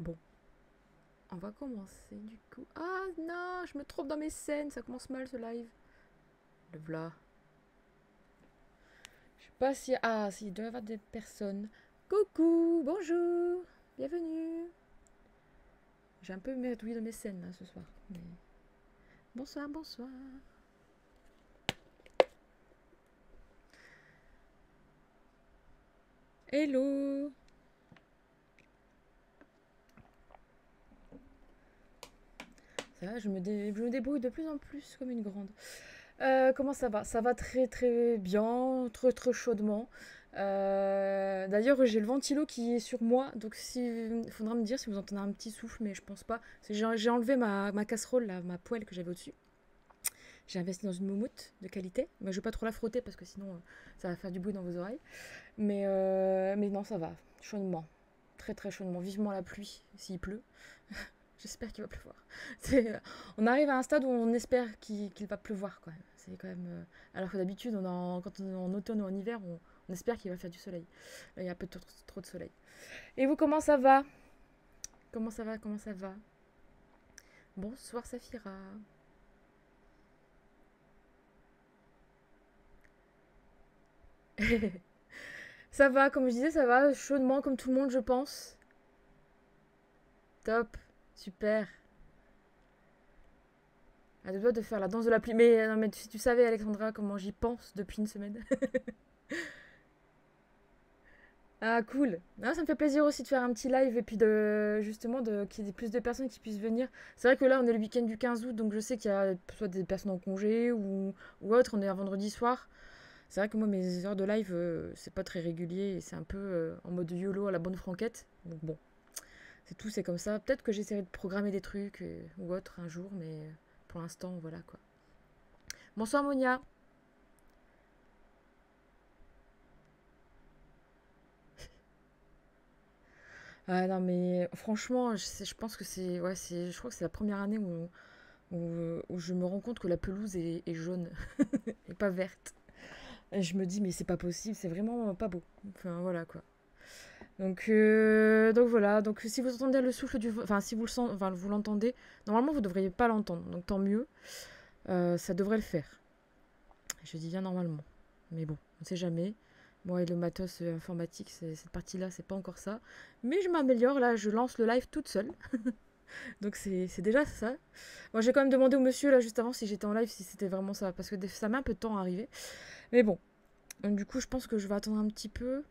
Bon. On va commencer du coup. Ah non, je me trompe dans mes scènes. Ça commence mal ce live. Le vla. Je sais pas si... Ah, s'il doit y avoir des personnes. Coucou, bonjour, bienvenue. J'ai un peu merdouillé dans mes scènes ce soir. Bonsoir, bonsoir. Hello je me, débrouille de plus en plus comme une grande. Euh, comment ça va Ça va très très bien, très très chaudement. Euh, d'ailleurs, j'ai le ventilo qui est sur moi, donc il faudra me dire si vous entendez un petit souffle, mais je pense pas. J'ai enlevé ma, casserole, là, ma poêle que j'avais au-dessus. J'ai investi dans une moumoute de qualité, mais je vais pas trop la frotter parce que sinon euh, ça va faire du bruit dans vos oreilles. Mais, mais non, ça va, chaudement, très très chaudement, vivement la pluie s'il pleut. J'espère qu'il va pleuvoir. Euh, on arrive à un stade où on espère qu'il va pleuvoir quand même. C'est quand même. Euh, alors que d'habitude, quand on est en automne ou en hiver, on, espère qu'il va faire du soleil. il y a un peu trop, de soleil. Et vous, comment ça va Comment ça va Comment ça va Bonsoir Safira. ça va, comme je disais, ça va chaudement comme tout le monde, je pense. Top. Super. À deux de faire la danse de la pluie. Mais euh, non, mais si tu savais, Alexandra, comment j'y pense depuis une semaine. ah, cool. ça me fait plaisir aussi de faire un petit live et puis de justement de, qu'il y ait plus de personnes qui puissent venir. C'est vrai que là, on est le week-end du 15 août, donc je sais qu'il y a soit des personnes en congé ou, autre. On est un vendredi soir. C'est vrai que moi, mes heures de live, euh, c'est pas très régulier et c'est un peu euh, en mode YOLO à la bonne franquette. Donc bon. C'est tout, c'est comme ça. Peut-être que j'essaierai de programmer des trucs euh, ou autre un jour, mais euh, pour l'instant, voilà quoi. Bonsoir Monia Ah non mais franchement, je, pense que c'est ouais, je crois que c'est la première année où, je me rends compte que la pelouse est, est jaune et pas verte. Et je me dis mais c'est pas possible, c'est vraiment pas beau. Enfin voilà quoi. Euh, donc, voilà, donc si vous entendez le souffle du vent, enfin si vous le sentez, vous l'entendez, normalement vous ne devriez pas l'entendre, donc tant mieux, euh, ça devrait le faire. Je dis bien normalement, mais bon, on ne sait jamais. Moi et le matos euh, informatique, cette partie-là, c'est pas encore ça. Mais je m'améliore, là, je lance le live toute seule. Donc c'est déjà ça. Moi j'ai quand même demandé au monsieur là juste avant si j'étais en live, si c'était vraiment ça, parce que ça met un peu de temps à arriver. Mais bon, du coup je pense que je vais attendre un petit peu.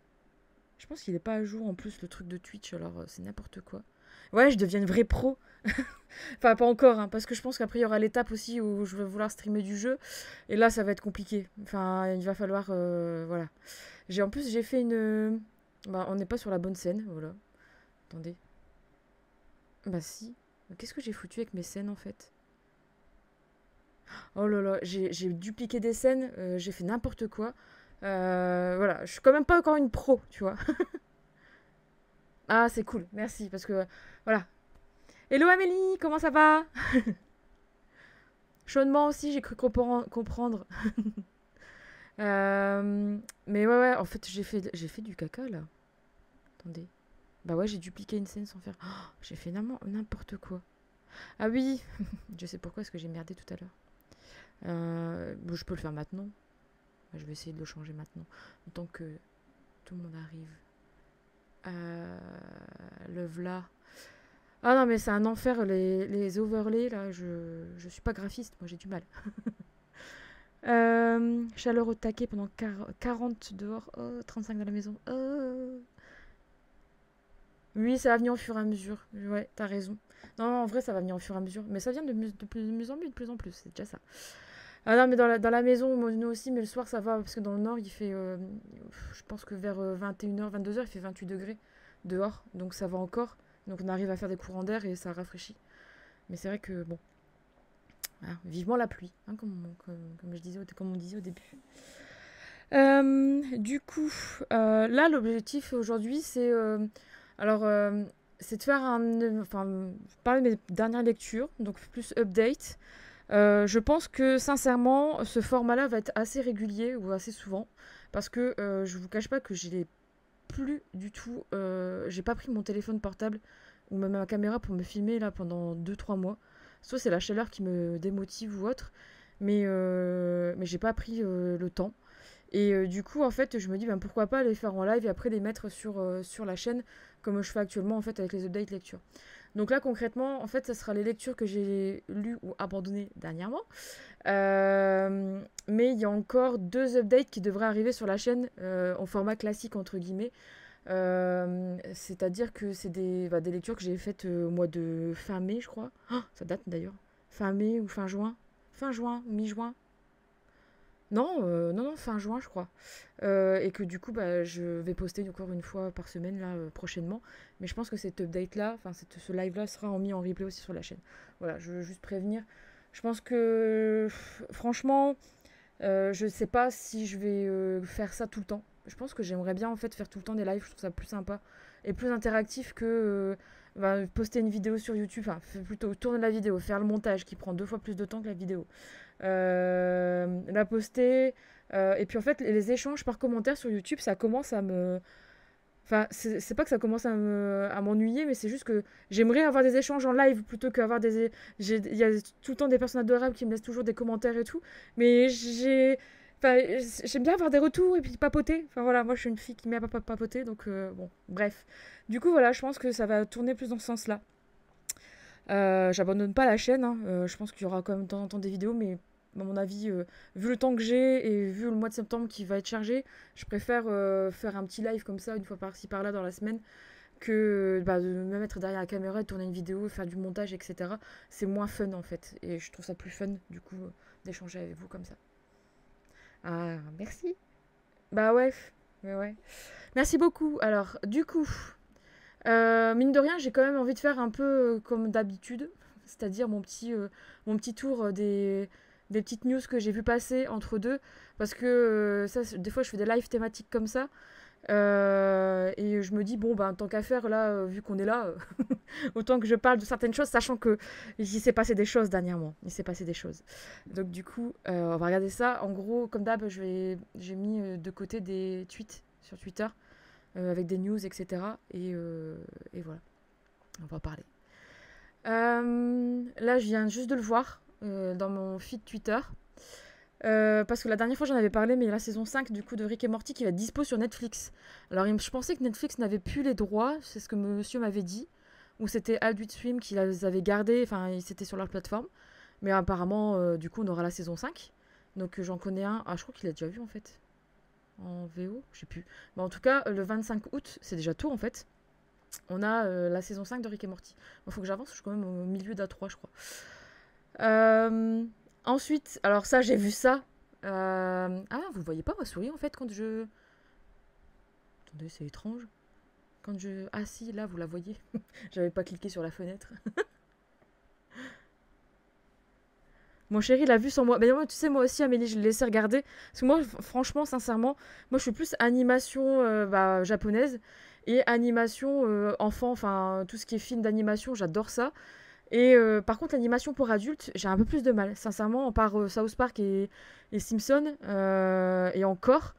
Je pense qu'il n'est pas à jour en plus le truc de Twitch, alors euh, c'est n'importe quoi. Ouais, je deviens une vraie pro. enfin, pas encore, hein, parce que je pense qu'après il y aura l'étape aussi où je vais vouloir streamer du jeu. Et là, ça va être compliqué. Enfin, il va falloir. Euh, voilà. J'ai En plus, j'ai fait une. Euh, bah, on n'est pas sur la bonne scène, voilà. Attendez. Bah, si. Qu'est-ce que j'ai foutu avec mes scènes en fait Oh là là, j'ai dupliqué des scènes, j'ai fait n'importe quoi. Euh, voilà, je suis quand même pas encore une pro, tu vois. ah, c'est cool, merci, parce que voilà. Hello Amélie, comment ça va Chaudement aussi, j'ai cru comprendre. Euh, mais ouais, ouais, en fait, j'ai fait, fait du caca là. Attendez. Bah ouais, j'ai dupliqué une scène sans faire. j'ai fait n'importe quoi. Ah oui, je sais pourquoi, est ce que j'ai merdé tout à l'heure. Euh, je peux le faire maintenant. Bah, je vais essayer de le changer maintenant, tant que tout le monde arrive. Euh, le vla. Ah non, mais c'est un enfer, les, les, overlays, là, je, je suis pas graphiste, moi j'ai du mal. Euh, chaleur au taquet pendant 40 dehors, 35 dans la maison. Oh. Oui, ça va venir au fur et à mesure. Ouais, t'as raison. Non, en vrai, ça va venir au fur et à mesure. Mais ça vient de, plus, en plus, de plus en plus. C'est déjà ça. Ah non, mais dans la, maison, nous aussi, mais le soir ça va, parce que dans le nord, il fait, euh, je pense que vers 21h, euh, 22h, il fait 28 degrés dehors, donc ça va encore. Donc on arrive à faire des courants d'air et ça rafraîchit. Mais c'est vrai que, bon, vivement la pluie, hein, comme, je disais, comme on disait au début. Euh, du coup, là, l'objectif aujourd'hui, c'est alors c'est de faire un, enfin, parler de mes dernières lectures, donc plus update. Euh, je pense que sincèrement, ce format-là va être assez régulier ou assez souvent. Parce que euh, je ne vous cache pas que j'ai plus du tout. Euh, j'ai pas pris mon téléphone portable ou même ma caméra pour me filmer là pendant 2-3 mois. Soit c'est la chaleur qui me démotive ou autre. Mais, mais j'ai pas pris le temps. Et du coup, en fait, je me dis ben, pourquoi pas les faire en live et après les mettre sur, sur la chaîne comme je fais actuellement en fait avec les updates lecture. Donc là, concrètement, en fait, ce sera les lectures que j'ai lues ou abandonnées dernièrement. Euh, mais il y a encore deux updates qui devraient arriver sur la chaîne en euh, format classique, entre guillemets. Euh, c'est-à-dire que c'est des, bah, des, lectures que j'ai faites au mois de fin mai, je crois. Ah, ça date d'ailleurs. Fin mai ou fin juin. Fin juin mi-juin, non, euh, non, non, fin juin, je crois. Euh, et que du coup, bah, je vais poster encore une fois par semaine, là, euh, prochainement. Mais je pense que cet update-là, enfin, ce live-là sera mis en replay aussi sur la chaîne. Voilà, je veux juste prévenir. Je pense que, franchement, je ne sais pas si je vais faire ça tout le temps. Je pense que j'aimerais bien, en fait, faire tout le temps des lives. Je trouve ça plus sympa et plus interactif que bah, poster une vidéo sur YouTube. Enfin, plutôt tourner la vidéo, faire le montage qui prend deux fois plus de temps que la vidéo. Euh, la poster. Euh, et puis en fait, les échanges par commentaire sur YouTube, ça commence à me. Enfin, c'est pas que ça commence à m'ennuyer, mais c'est juste que j'aimerais avoir des échanges en live plutôt qu'avoir des. Il y a tout le temps des personnes adorables qui me laissent toujours des commentaires et tout, mais j'ai. j'aime bien avoir des retours et puis papoter. Enfin voilà, moi je suis une fille qui met à papoter, donc euh, bon, bref. Du coup, voilà, je pense que ça va tourner plus dans ce sens-là. J'abandonne pas la chaîne, hein. je pense qu'il y aura quand même de temps en temps des vidéos, mais à mon avis, euh, vu le temps que j'ai et vu le mois de septembre qui va être chargé, je préfère euh, faire un petit live comme ça, une fois par-ci par-là dans la semaine, que bah, de me mettre derrière la caméra, et tourner une vidéo, faire du montage, etc. C'est moins fun en fait. Et je trouve ça plus fun, du coup, euh, d'échanger avec vous comme ça. Ah, merci. Bah ouais, ouais. Merci beaucoup. Alors, du coup, mine de rien, j'ai quand même envie de faire un peu comme d'habitude, c'est-à-dire mon, mon petit tour des des petites news que j'ai vu passer entre deux, parce que euh, ça, des fois je fais des lives thématiques comme ça, euh, et je me dis, bon, ben, tant qu'à faire, là, euh, vu qu'on est là, autant que je parle de certaines choses, sachant que il s'est passé des choses dernièrement. Il s'est passé des choses. Donc, du coup, on va regarder ça. En gros, comme d'hab, j'ai mis de côté des tweets sur Twitter avec des news, etc. Et, et, voilà. On va parler. là, je viens juste de le voir. Euh, dans mon feed Twitter. Euh, parce que la dernière fois j'en avais parlé, mais il y a la saison 5 du coup de Rick et Morty qui va être dispo sur Netflix. Alors je pensais que Netflix n'avait plus les droits, c'est ce que monsieur m'avait dit, ou c'était Adult Swim qui les avait gardés, enfin c'était sur leur plateforme. Mais apparemment, euh, du coup, on aura la saison 5. Donc j'en connais un, ah je crois qu'il l'a déjà vu en fait, en VO, je sais plus. Mais en tout cas, le 25 août, c'est déjà tout en fait. On a la saison 5 de Rick et Morty. Il faut que j'avance, je suis quand même au milieu d'A3, je crois. Euh, ensuite, alors ça, j'ai vu ça. Euh, ah, vous voyez pas ma souris en fait quand je. Attendez, c'est étrange. Quand je. Ah si, là, vous la voyez. J'avais pas cliqué sur la fenêtre. Mon chéri l'a vu sans moi. Mais tu sais, moi aussi, Amélie, je l'ai laissé regarder. Parce que moi, franchement, sincèrement, moi, je suis plus animation euh, bah, japonaise et animation enfant. Enfin, tout ce qui est film d'animation, j'adore ça. Et euh, par contre, l'animation pour adultes, j'ai un peu plus de mal. Sincèrement, par part euh, South Park et, et Simpson, euh, et encore,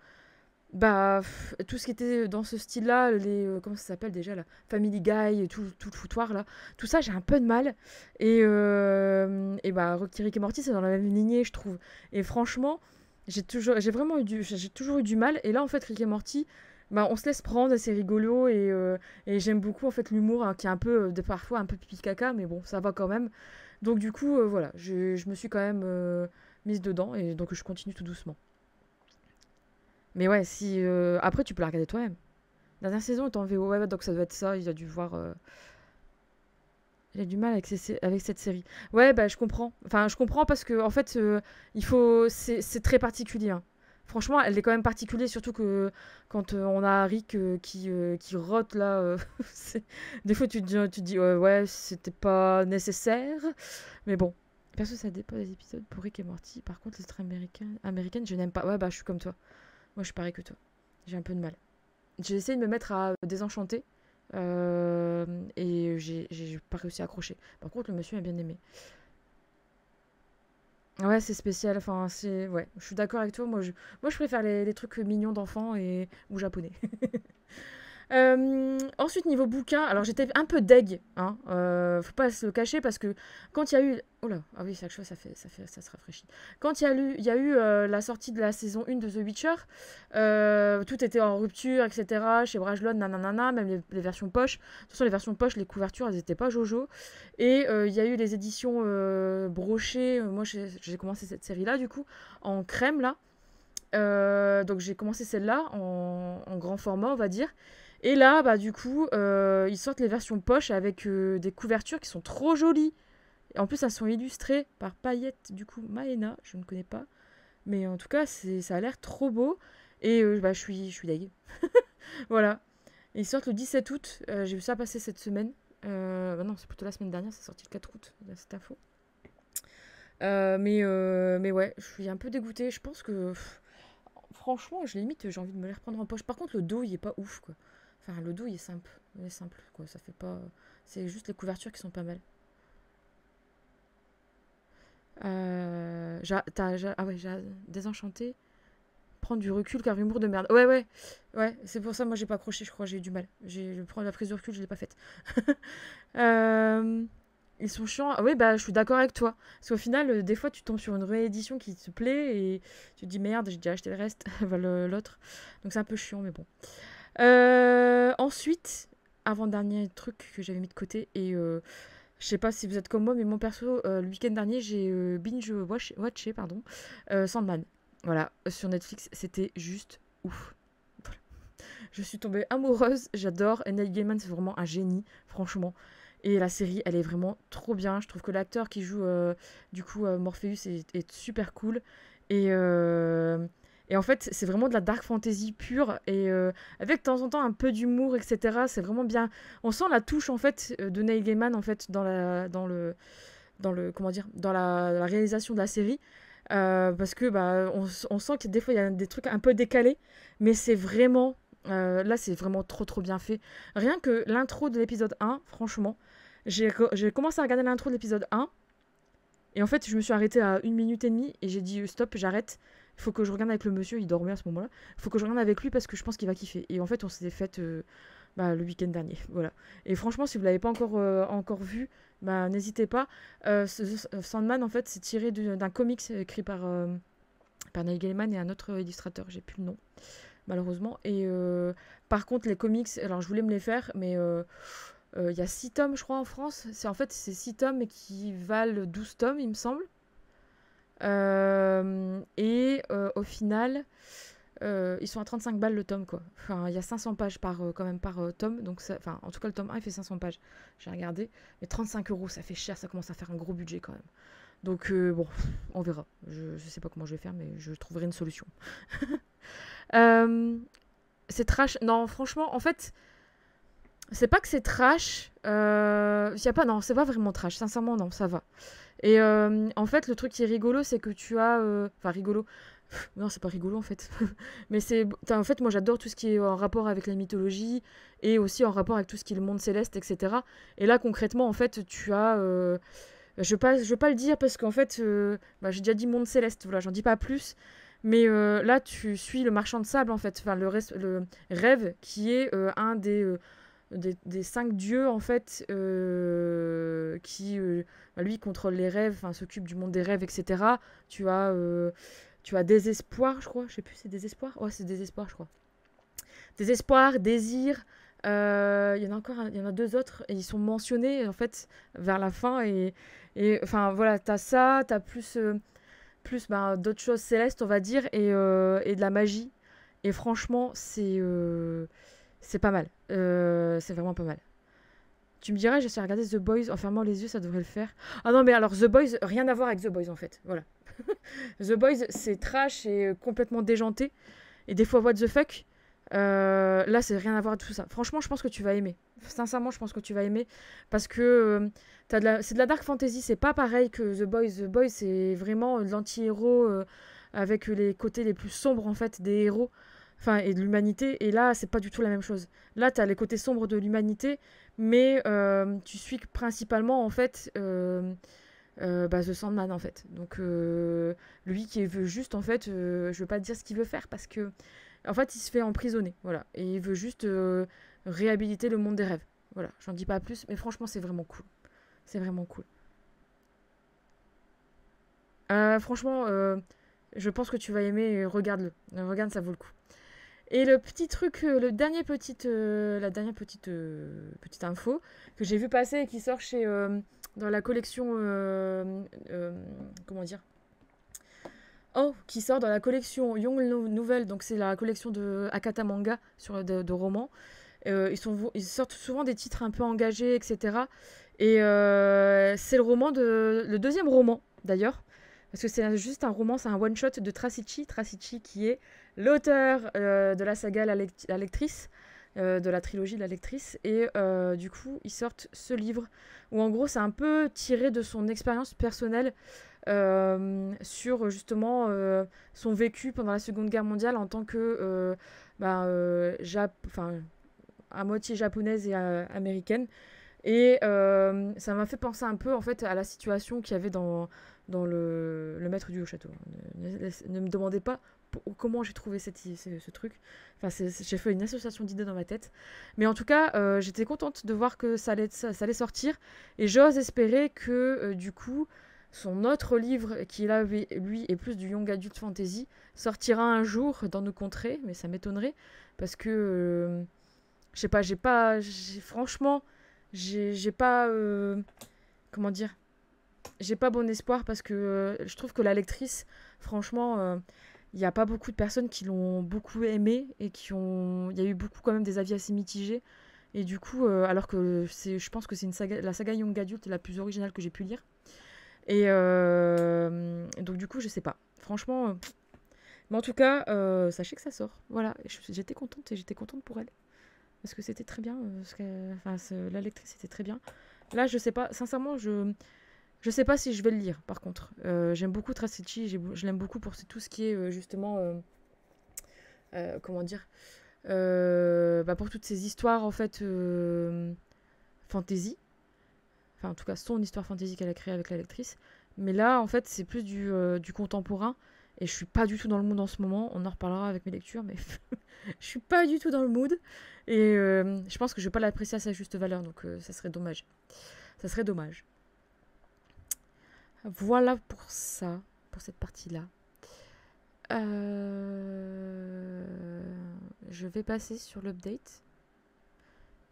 bah, tout ce qui était dans ce style-là, les. comment ça s'appelle déjà là Family Guy, et tout, tout le foutoir là, tout ça, j'ai un peu de mal. Et, et bah, Rick et Morty, c'est dans la même lignée, je trouve. Et franchement, j'ai toujours, j'ai vraiment eu du, j'ai toujours eu du mal. Et là, en fait, Rick et Morty, bah, on se laisse prendre, c'est rigolo euh, et, j'aime beaucoup en fait l'humour hein, qui est un peu euh, parfois un peu pipi caca, mais bon, ça va quand même. Donc du coup, euh, voilà, je, me suis quand même mise dedans et donc je continue tout doucement. Mais ouais, si après tu peux la regarder toi-même. dernière saison est en ouais, donc ça doit être ça. Il a dû voir. Il a du mal avec, avec, cette série. Ouais, bah je comprends. Enfin, je comprends parce que en fait, il faut. C'est très particulier. Hein franchement, elle est quand même particulière, surtout que quand euh, on a Rick qui, euh, qui rote là, euh, des fois tu te dis, tu dis ouais, c'était pas nécessaire, mais bon. Perso, ça dépend des épisodes pour Rick et Morty. Par contre, les très américaines, américaines je n'aime pas. Ouais, bah, je suis comme toi. Moi, je suis pareil que toi. J'ai un peu de mal. J'ai essayé de me mettre à désenchanter. et j'ai pas réussi à accrocher. Par contre, le monsieur a bien aimé. Ouais, c'est spécial. Enfin, c'est ouais, je suis d'accord avec toi. Moi, je, moi, je préfère les, les trucs mignons d'enfants et ou japonais. Euh, ensuite, niveau bouquin, alors j'étais un peu deg, hein, euh, faut pas se le cacher, parce que quand il y a eu. Oh là, ah oui, chaque chose, ça, fait, ça, fait, ça se rafraîchit. Quand il y a eu, y a eu euh, la sortie de la saison 1 de The Witcher, tout était en rupture, etc. Chez Brajlon, nanana, même les, versions poche. De toute les versions poche, les couvertures, elles étaient pas jojo. Et il y a eu les éditions brochées. Moi, j'ai commencé cette série-là, du coup, en crème, là. donc j'ai commencé celle-là en, grand format, on va dire. Et là, bah, du coup, euh, ils sortent les versions poche avec euh, des couvertures qui sont trop jolies. En plus, elles sont illustrées par Paillette, du coup, Maena, je ne connais pas. Mais en tout cas, ça a l'air trop beau. Et euh, bah, je suis, je suis dague. voilà. ils sortent le 17 août. J'ai vu ça passer cette semaine. Bah non, c'est plutôt la semaine dernière, c'est sorti le 4 août. C'est à faux. mais, mais ouais, je suis un peu dégoûtée. Je pense que. franchement, je limite, j'ai envie de me les reprendre en poche. Par contre, le dos, il est pas ouf, quoi. Enfin, le douille est simple. Il est simple, quoi. Ça fait pas. C'est juste les couvertures qui sont pas mal. Euh, ah ouais, j'ai... désenchanté. Prendre du recul car humour de merde. Ouais, ouais, ouais, c'est pour ça moi j'ai pas accroché, je crois, j'ai eu du mal. J'ai prends la prise de recul, je l'ai pas faite. Euh, ils sont chiants. Ah ouais, bah je suis d'accord avec toi. Parce qu'au final, euh, des fois tu tombes sur une réédition qui te plaît et tu te dis merde, j'ai déjà acheté le reste, l'autre. Donc c'est un peu chiant, mais bon. Euh, ensuite, avant-dernier truc que j'avais mis de côté, et euh, je sais pas si vous êtes comme moi, mais mon perso, euh, le week-end dernier, j'ai binge-watché pardon, Sandman. Voilà, sur Netflix, c'était juste ouf. Je suis tombée amoureuse, j'adore. Et Neil Gaiman, c'est vraiment un génie, franchement. Et la série, elle est vraiment trop bien. Je trouve que l'acteur qui joue, du coup, Morpheus est, est, super cool. Et et en fait, c'est vraiment de la dark fantasy pure et euh, avec de temps en temps un peu d'humour, etc. C'est vraiment bien. On sent la touche en fait euh, de Neil Gaiman en fait dans la dans le dans le comment dire dans la, réalisation de la série. Euh, parce que bah, on, sent que des fois il y a des trucs un peu décalés, mais c'est vraiment là c'est vraiment trop trop bien fait. Rien que l'intro de l'épisode 1, franchement, j'ai commencé à regarder l'intro de l'épisode 1 et en fait je me suis arrêtée à une minute et demie et j'ai dit stop j'arrête il faut que je regarde avec le monsieur, il dormait à ce moment-là. Il Faut que je regarde avec lui parce que je pense qu'il va kiffer. Et en fait, on s'est fait euh, bah, le week-end dernier. Voilà. Et franchement, si vous ne l'avez pas encore, euh, encore vu, bah, n'hésitez pas. Euh, Sandman, en fait, c'est tiré d'un comics écrit par, par Neil Gaiman et un autre illustrateur, j'ai plus le nom, malheureusement. Et par contre, les comics, alors je voulais me les faire, mais. il y a 6 tomes, je crois, en France. C'est En fait, c'est 6 tomes qui valent 12 tomes, il me semble. Euh, et euh, au final, euh, ils sont à 35 balles le tome quoi. Enfin, il y a 500 pages par quand même par tome, donc enfin, en tout cas le tome 1 il fait 500 pages. J'ai regardé, mais 35 euros ça fait cher, ça commence à faire un gros budget quand même. Donc bon, on verra. Je, ne sais pas comment je vais faire, mais je trouverai une solution. c'est trash. Non, franchement, en fait, c'est pas que c'est trash. Il y a pas, non, c'est pas vraiment trash. Sincèrement, non, ça va. Et euh, en fait, le truc qui est rigolo, c'est que tu as. Euh, enfin, rigolo. Non, c'est pas rigolo en fait. Mais c'est. En fait, moi j'adore tout ce qui est en rapport avec la mythologie et aussi en rapport avec tout ce qui est le monde céleste, etc. Et là, concrètement, en fait, tu as. Euh, je ne je veux pas le dire parce qu'en fait, bah, j'ai déjà dit monde céleste, voilà, j'en dis pas plus. Mais là, tu suis le marchand de sable en fait, enfin, le, le rêve qui est un des des, cinq dieux en fait euh, qui euh, bah, lui contrôle les rêves, s'occupe du monde des rêves, etc. Tu as euh, tu as désespoir, je crois, je sais plus, c'est désespoir, ouais c'est désespoir, je crois. Désespoir, désir. Il y en a encore, il y en a deux autres et ils sont mentionnés en fait vers la fin et, enfin voilà t'as ça, t'as plus plus ben, d'autres choses célestes on va dire et, et de la magie et franchement c'est c'est pas mal. Euh, c'est vraiment pas mal. Tu me dirais, j'essaie de regarder The Boys en fermant les yeux, ça devrait le faire. Ah non, mais alors The Boys, rien à voir avec The Boys en fait. Voilà. the Boys, c'est trash et euh, complètement déjanté. Et des fois, what the fuck. Euh, là, c'est rien à voir avec tout ça. Franchement, je pense que tu vas aimer. Sincèrement, je pense que tu vas aimer. Parce que c'est de la dark fantasy, c'est pas pareil que The Boys. The Boys, c'est vraiment l'anti-héros avec les côtés les plus sombres en fait des héros enfin et de l'humanité. Et là, c'est pas du tout la même chose. Là, tu as les côtés sombres de l'humanité, mais euh, tu suis principalement en fait euh, euh, bah, The Sandman en fait. Donc lui qui veut juste en fait, je veux pas dire ce qu'il veut faire parce que en fait, il se fait emprisonner, voilà, et il veut juste réhabiliter le monde des rêves. Voilà, j'en dis pas plus, mais franchement, c'est vraiment cool. C'est vraiment cool. franchement, je pense que tu vas aimer. Regarde-le. Regarde, ça vaut le coup. Et le petit truc, euh, le dernier petit euh, la dernière petite, euh, petite info que j'ai vu passer et qui sort chez, dans la collection, comment dire Oh, qui sort dans la collection Young Nouvelle, donc c'est la collection de Akata Manga sur, de, romans. ils, ils sortent souvent des titres un peu engagés, etc. Et c'est le roman de, le deuxième roman d'ailleurs, parce que c'est juste un roman, c'est un one shot de Trasici, Trasici qui est l'auteur euh, de la saga La, Lectrice, euh, de la trilogie de La Lectrice, et euh, du coup, ils sortent ce livre où en gros, c'est un peu tiré de son expérience personnelle sur justement son vécu pendant la Seconde Guerre mondiale en tant que ben, à moitié japonaise et américaine. Et ça m'a fait penser un peu en fait à la situation qu'il y avait dans dans le, maître du haut château. Ne, me demandez pas comment j'ai trouvé ce, truc. Enfin, j'ai fait une association d'idées dans ma tête. Mais en tout cas, euh, j'étais contente de voir que ça allait, sortir. Et j'ose espérer que, euh, du coup, son autre livre, qui là, lui, est plus du young adult fantasy, sortira un jour dans nos contrées. Mais ça m'étonnerait. Parce que, euh, je sais pas, j'ai pas. Franchement, j'ai pas. comment dire j'ai pas bon espoir parce que euh, je trouve que la lectrice, franchement, il euh, n'y a pas beaucoup de personnes qui l'ont beaucoup aimé et qui ont. Il y a eu beaucoup quand même des avis assez mitigés. Et du coup, euh, alors que c'est, je pense que c'est une la saga Young Adult la plus originale que j'ai pu lire. Et donc du coup, je sais pas. Franchement, mais en tout cas, sachez que ça sort. Voilà, j'étais contente et j'étais contente pour elle parce que c'était très bien. Parce que, enfin, la lectrice était très bien. Là, je sais pas. Sincèrement, je je sais pas si je vais le lire, par contre. Euh, j'aime beaucoup Tracetti, je l'aime beaucoup pour tout ce qui est euh, justement. Euh, comment dire bah, Pour toutes ces histoires, en fait, fantasy. Enfin, en tout cas, son histoire fantasy qu'elle a créée avec la lectrice. Mais là, en fait, c'est plus du, du, contemporain. Et je suis pas du tout dans le mood en ce moment. On en reparlera avec mes lectures, mais je suis pas du tout dans le mood. Et je pense que je vais pas l'apprécier à sa juste valeur, donc ça serait dommage. Ça serait dommage. Voilà pour ça, pour cette partie-là. Euh, je vais passer sur l'update.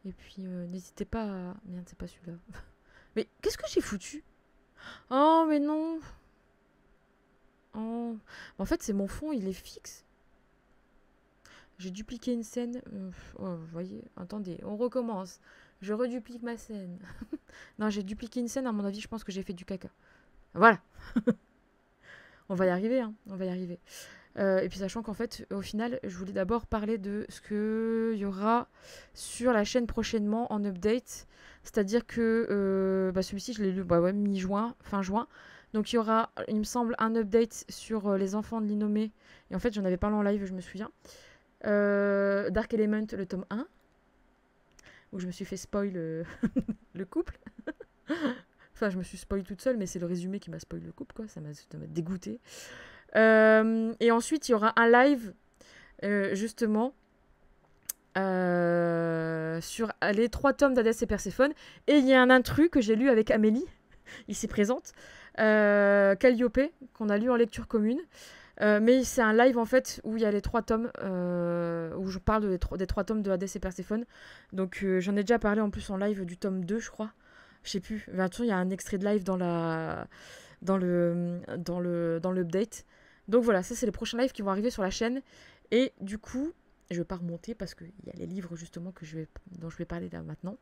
Et puis, euh, n'hésitez pas à... Merde, c'est pas celui-là. mais qu'est-ce que j'ai foutu Oh, mais non oh. En fait, c'est mon fond, il est fixe. J'ai dupliqué une scène. Oh, vous voyez, attendez, on recommence. Je reduplique ma scène. non, j'ai dupliqué une scène, à mon avis, je pense que j'ai fait du caca. Voilà. on va y arriver, hein. on va y arriver. Euh, et puis sachant qu'en fait, au final, je voulais d'abord parler de ce qu'il y aura sur la chaîne prochainement en update. C'est-à-dire que euh, bah, celui-ci, je l'ai lu bah mi-juin, fin juin. Donc il y aura, il me semble, un update sur euh, les enfants de Linomé. Et en fait, j'en avais parlé en live, je me souviens. Dark Element, le tome 1, où je me suis fait spoil le couple. Enfin, je me suis spoil toute seule, mais c'est le résumé qui m'a spoilé le couple, quoi. Ça m'a dégoûté. Euh, et ensuite, il y aura un live, euh, justement, euh, sur les trois tomes d'Hadès et Perséphone. Et il y a un intrus que j'ai lu avec Amélie, ici présente, Calliope, qu'on a lu en lecture commune. mais c'est un live en fait où il y a les trois tomes, où je parle des, trois tomes de et Perséphone. Donc j'en ai déjà parlé en plus en live du tome 2, je crois je sais plus, bah, il y a un extrait de live dans la dans le dans le dans l'update. Donc voilà, ça c'est les prochains lives qui vont arriver sur la chaîne et du coup, je ne vais pas remonter parce qu'il y a les livres justement que je vais, dont je vais parler là maintenant.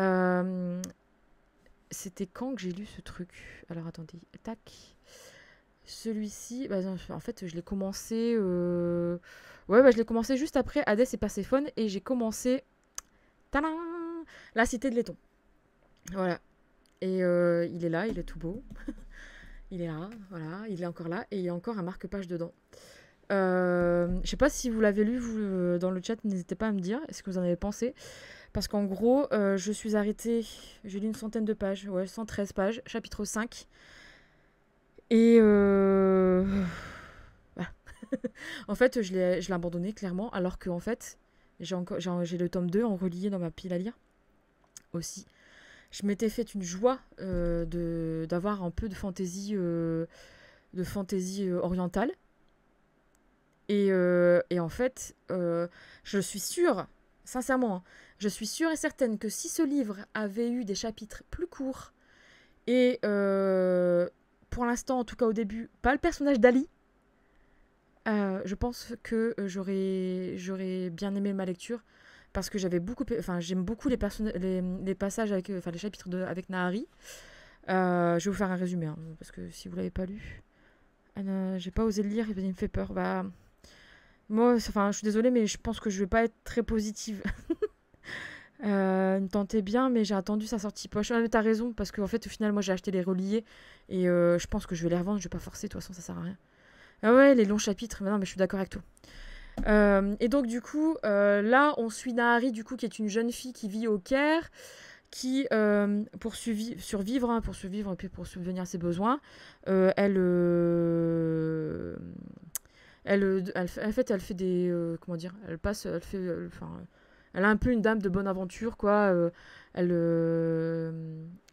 Euh, c'était quand que j'ai lu ce truc Alors attendez, tac. Celui-ci, bah, en fait, je l'ai commencé. Euh, ouais, bah, je l'ai commencé juste après Hadès et Perséphone et j'ai commencé. Tadam La Cité de l'Éton. Voilà. Et euh, il est là, il est tout beau. il est là, voilà, il est encore là et il y a encore un marque-page dedans. Euh, je ne sais pas si vous l'avez lu vous, euh, dans le chat, n'hésitez pas à me dire ce que vous en avez pensé. Parce qu'en gros, je suis arrêtée, j'ai lu une centaine de pages, ouais, 113 pages, chapitre 5. Et en fait, je l'ai, je abandonné clairement, alors que en fait, j'ai, encore, j'ai le tome 2 en relié dans ma pile à lire aussi je m'étais fait une joie euh, d'avoir un peu de fantaisie, euh, de fantaisie euh, orientale. Et, en fait, je suis sûre, sincèrement, hein, je suis sûre et certaine que si ce livre avait eu des chapitres plus courts, et pour l'instant, en tout cas au début, pas le personnage d'Ali, je pense que j'aurais bien aimé ma lecture parce que j'avais beaucoup, enfin j'aime beaucoup les, passages avec, euh, enfin les chapitres avec Nahari. Euh, je vais vous faire un résumé hein, parce que si vous l'avez pas lu, ah j'ai pas osé le lire il me fait peur. Bah moi, enfin je suis désolée mais je pense que je vais pas être très positive. Euh, bien, mais j'ai attendu sa sortie poche. Ah, t'as raison, parce qu'en en fait, au final, moi, j'ai acheté les reliés et euh, je pense que je vais les revendre. Je vais pas forcer, de toute façon, ça sert à rien. Ah ouais, les longs chapitres, non, mais je suis d'accord avec toi. Euh, et donc du coup, euh, là, on suit Nahari, du coup, qui est une jeune fille qui vit au Caire, qui, euh, pour survivre, hein, pour survivre et puis pour subvenir à ses besoins, euh, elle, euh, elle, euh, elle, elle, fait, elle fait des, comment dire, elle passe, elle fait, enfin, elle, a un peu une dame de bonne aventure, quoi. elle,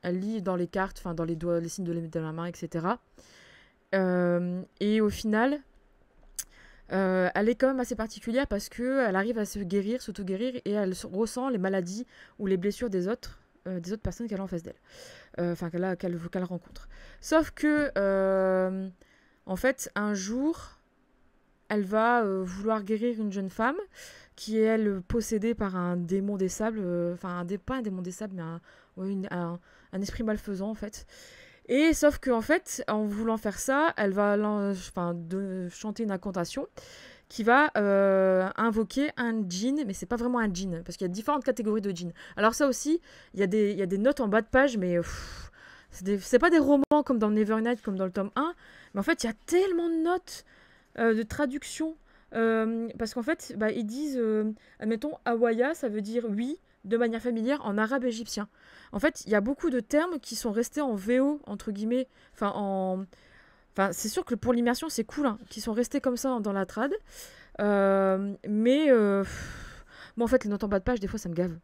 elle lit dans les cartes, enfin dans les doigts, les signes de la main, etc. et au final, euh, elle est quand même assez particulière parce qu'elle arrive à se guérir, s'auto-guérir, et elle ressent les maladies ou les blessures des autres, euh, des autres personnes qu'elle en face d'elle. Euh, enfin, qu'elle rencontre. Sauf que, en fait, un jour, elle va vouloir guérir une jeune femme qui est, elle, possédée par un démon des sables. Enfin, pas un démon des sables, mais un esprit malfaisant, en fait. Et sauf qu'en fait, en voulant faire ça, elle va enfin, chanter une incantation qui va euh, invoquer un djinn, mais c'est pas vraiment un djinn, parce qu'il y a différentes catégories de djinn. Alors ça aussi, il y, y, a des notes en bas de page, mais c'est pas des romans comme dans Nevernight, comme dans le tome 1, mais en fait, il y a tellement de notes euh, de traduction, euh, parce qu'en fait, bah, ils disent, admettons, Awaya, ça veut dire oui, de manière familière en arabe égyptien. En fait, il y a beaucoup de termes qui sont restés en VO, entre guillemets, enfin en... c'est sûr que pour l'immersion, c'est cool, hein, qui sont restés comme ça dans la trad. Euh, mais euh, moi, en fait, les notes en bas de page, des fois, ça me gave.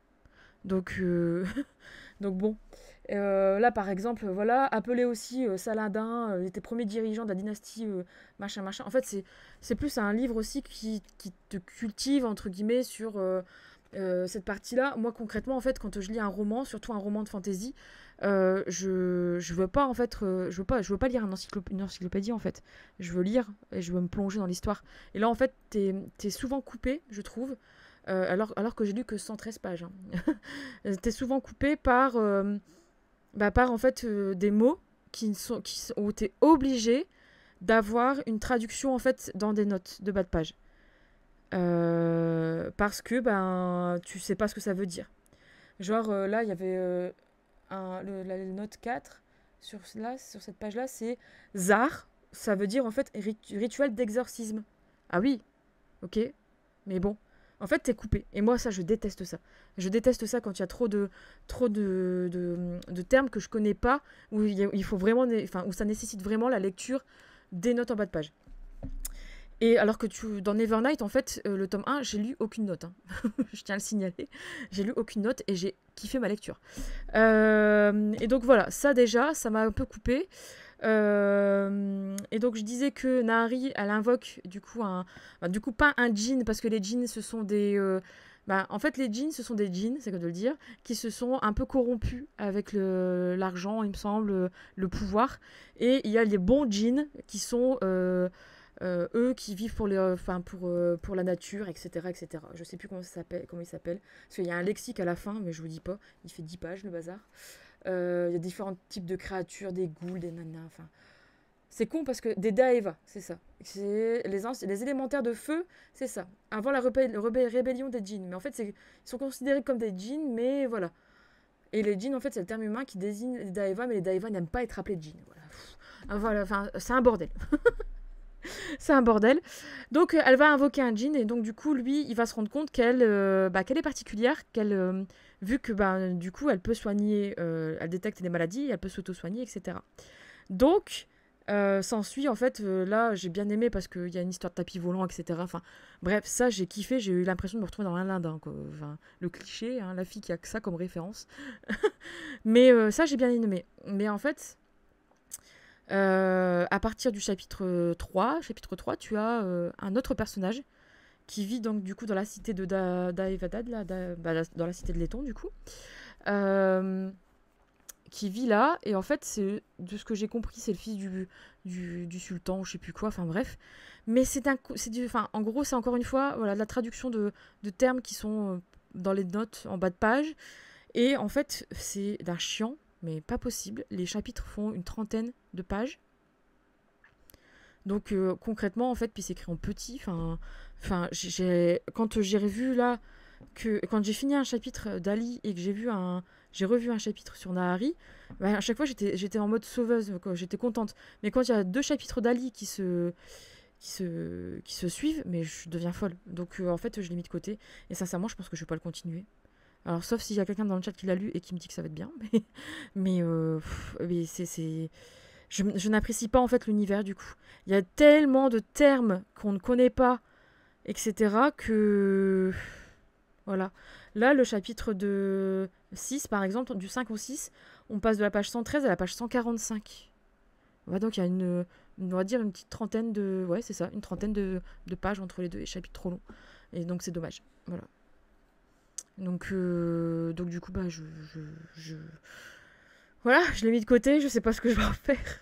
Donc, euh, donc bon. là, par exemple, voilà, appelé aussi Saladin, il était premier dirigeant de la dynastie, machin, machin. En fait, c'est plus un livre aussi qui te cultive, entre guillemets, sur euh, cette partie-là, moi concrètement, en fait, quand je lis un roman, surtout un roman de fantasy, euh, je je veux pas en fait, euh, je veux pas, je veux pas lire un une encyclopédie en fait. Je veux lire et je veux me plonger dans l'histoire. Et là, en fait, t'es es souvent coupé, je trouve. alors alors que j'ai lu que 113 pages, hein. es souvent coupé par bah, par en fait des mots qui sont qui sont, été d'avoir une traduction en fait dans des notes de bas de page. Euh, parce que ben tu sais pas ce que ça veut dire. Genre euh, là, il y avait euh, la note 4 sur, là, sur cette page-là, c'est Zar, ça veut dire en fait rituel d'exorcisme. Ah oui, ok, mais bon. En fait, t'es coupé. Et moi, ça, je déteste ça. Je déteste ça quand il y a trop de, trop de, de, termes que je connais pas, où, il faut vraiment, enfin, où ça nécessite vraiment la lecture des notes en bas de page. Et alors que tu, dans *Evernight* en fait, euh, le tome 1, j'ai lu aucune note. Hein. je tiens à le signaler. J'ai lu aucune note et j'ai kiffé ma lecture. Euh, et donc voilà, ça déjà, ça m'a un peu coupé. Euh, et donc je disais que Nahari, elle invoque du coup un, bah, du coup pas un djinn parce que les djinns ce sont des, bah, en fait les djinns ce sont des djinns, c'est comme de le dire, qui se sont un peu corrompus avec l'argent, il me semble, le pouvoir. Et il y a les bons djinns qui sont euh, eux qui vivent pour, euh, pour, euh, pour la nature, etc., etc. Je sais plus comment, ça s'appelle, comment il parce qu'il y a un lexique à la fin, mais je vous dis pas, il fait 10 pages le bazar. il y a différents types de créatures, des ghouls, des nanas, C'est con parce que des Daeva, c'est ça. C'est les, les élémentaires de feu, c'est ça. Avant la rébellion des djinns. Mais en fait, ils sont considérés comme des djinns, mais voilà. Et les djinns, en fait, c'est le terme humain qui désigne les Daeva, mais les Daeva n'aiment pas être appelés djinns. Voilà. Ah, c'est un bordel. c'est un bordel. Donc euh, elle va invoquer un djinn et donc du coup lui il va se rendre compte qu'elle euh, bah, qu'elle est particulière, qu'elle euh, vu que bah, du coup elle peut soigner, elle détecte des maladies, elle peut s'auto-soigner, etc. Donc s'ensuit en fait là j'ai bien aimé parce qu'il y a une histoire de tapis volant, etc. Enfin bref ça j'ai kiffé, j'ai eu l'impression de me retrouver dans un lindin hein, le cliché, hein, la fille qui a que ça comme référence. Mais ça j'ai bien aimé. Mais en fait euh, à partir du chapitre 3, chapitre 3, tu as euh, un autre personnage qui vit donc du coup dans la cité de Daevadad, bah, dans la cité de Letton du coup, euh, qui vit là et en fait c'est de ce que j'ai compris c'est le fils du, du, sultan ou je sais plus quoi, enfin bref. Mais c'est un, c'est enfin en gros c'est encore une fois voilà la traduction de, de termes qui sont dans les notes en bas de page et en fait c'est d'un chiant mais pas possible. Les chapitres font une trentaine de pages. Donc euh, concrètement, en fait, puis c'est écrit en petit. Enfin, j'ai quand j'ai revu là que quand j'ai fini un chapitre d'Ali et que j'ai vu un, j'ai revu un chapitre sur Nahari, ben, à chaque fois j'étais en mode sauveuse, j'étais contente. Mais quand il y a deux chapitres d'Ali qui se qui se suivent, mais je deviens folle. Donc euh, en fait, je l'ai mis de côté. Et sincèrement, je pense que je ne vais pas le continuer. Alors, sauf s'il y a quelqu'un dans le chat qui l'a lu et qui me dit que ça va être bien. Euh, mais, c'est. Je, n'apprécie pas en fait l'univers du coup. Il y a tellement de termes qu'on ne connaît pas, etc. que. Voilà. Là, le chapitre de 6, par exemple, du 5 au 6, on passe de la page 113 à la page 145. donc il y a une, on va dire une petite trentaine de, ouais, c'est ça, une trentaine de, pages entre les deux et chapitres trop longs. Et donc c'est dommage. Voilà. Donc, euh, donc du coup, bah, je, Voilà, je l'ai mis de côté, je sais pas ce que je vais en faire.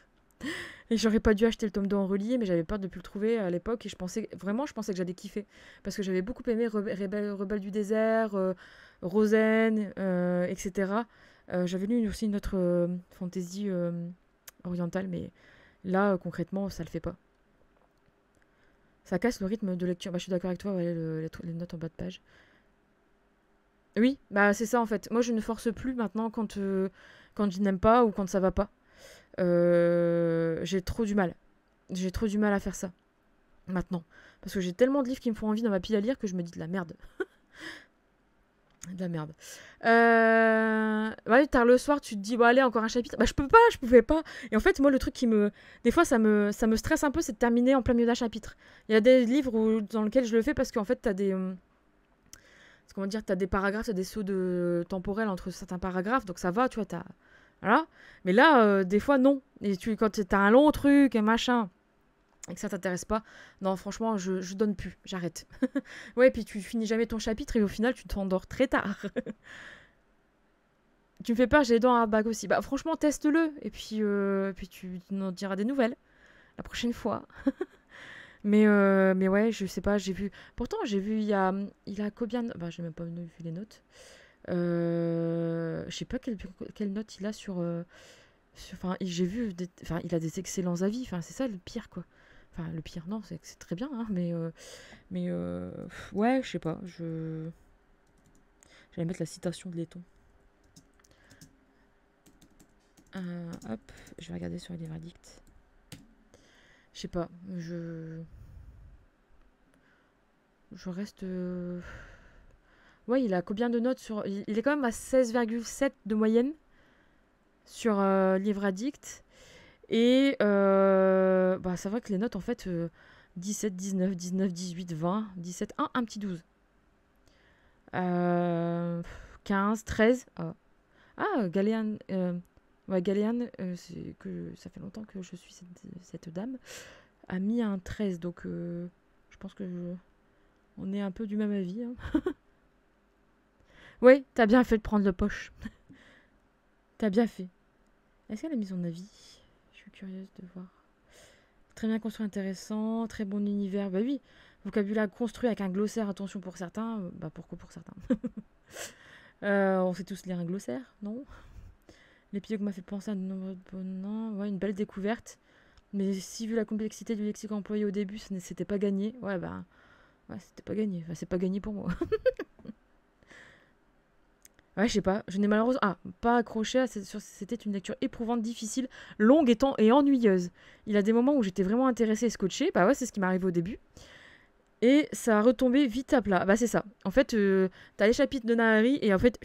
Et j'aurais pas dû acheter le tome 2 en relié, mais j'avais peur de plus le trouver à l'époque. Et je pensais, vraiment, je pensais que j'allais kiffer. Parce que j'avais beaucoup aimé Rebelle, du désert, euh, Rosen, euh, etc. Euh, j'avais lu aussi une autre fantaisie orientale, mais là, concrètement, ça le fait pas. Ça casse le rythme de lecture. Bah, je suis d'accord avec toi, les notes en bas de page. Oui, bah c'est ça en fait. Moi, je ne force plus maintenant quand, euh, quand je n'aime pas ou quand ça va pas. Euh, j'ai trop du mal. J'ai trop du mal à faire ça. Maintenant. Parce que j'ai tellement de livres qui me font envie dans ma pile à lire que je me dis de la merde. de la merde. Euh... tard le soir, tu te dis, bon, allez, encore un chapitre. Bah, je peux pas, je pouvais pas. Et en fait, moi, le truc qui me. Des fois, ça me, ça me stresse un peu, c'est de terminer en plein milieu d'un chapitre. Il y a des livres dans lesquels je le fais parce qu'en fait, t'as des. Hum, comment dire, t'as des paragraphes, t'as des sauts de temporels entre certains paragraphes, donc ça va, tu vois, t'as... Voilà. Mais là, euh, des fois, non. Et tu, quand t'as un long truc un machin, et que ça t'intéresse pas, non, franchement, je, donne plus, j'arrête. ouais, puis tu finis jamais ton chapitre et au final, tu t'endors très tard. tu me fais peur, j'ai les dents à bac aussi. Bah, franchement, teste-le et puis, euh, puis tu nous diras des nouvelles la prochaine fois. Euh, mais, ouais, je sais pas, j'ai vu. Pourtant, j'ai vu, il a, il a combien. Bah, j'ai même pas vu les notes. Euh, je sais pas quelle, quelle note il a sur. Euh, enfin, j'ai vu. Enfin, il a des excellents avis. Enfin, c'est ça le pire, quoi. Enfin, le pire, non, c'est c'est très bien, hein, mais. mais ouais, je sais pas. Je. J'allais mettre la citation de Letton. hop, je vais regarder sur les verdicts. Je sais pas. Je. Je reste. Euh, ouais, il a combien de notes sur. Il est quand même à 16,7 de moyenne sur euh, Livre Addict. Et euh, bah, c'est vrai que les notes, en fait, 17, 19, 19, 18, 20, 17, 1, un petit 12. 15, 13. Ah, ah Galéane... Euh, Ouais, bah, Galéane, euh, que, ça fait longtemps que je suis cette, dame, a mis un 13, donc euh, je pense que on est un peu du même avis. Hein. oui, t'as bien fait de prendre le poche. t'as bien fait. Est-ce qu'elle a mis son avis Je suis curieuse de voir. Très bien construit, intéressant, très bon univers. Bah oui, vocabulaire construit avec un glossaire, attention pour certains, euh, bah pourquoi pour certains On sait tous lire un glossaire, non L'épisode m'a fait penser à de nombreux Ouais, une belle découverte. Mais si, vu la complexité du lexique employé au début, ce n'était pas gagné. Ouais, bah. Ouais, c'était pas gagné. Enfin, c'est pas gagné pour moi. ouais, je sais pas. Je n'ai malheureusement. Ah, pas accroché à cette... C'était une lecture éprouvante, difficile, longue et, et ennuyeuse. Il y a des moments où j'étais vraiment intéressée et scotchée. Bah ouais, c'est ce qui m'arrivait au début et ça a retombé vite à plat. Bah c'est ça. En fait, euh, t'as les chapitres de Nahari et en fait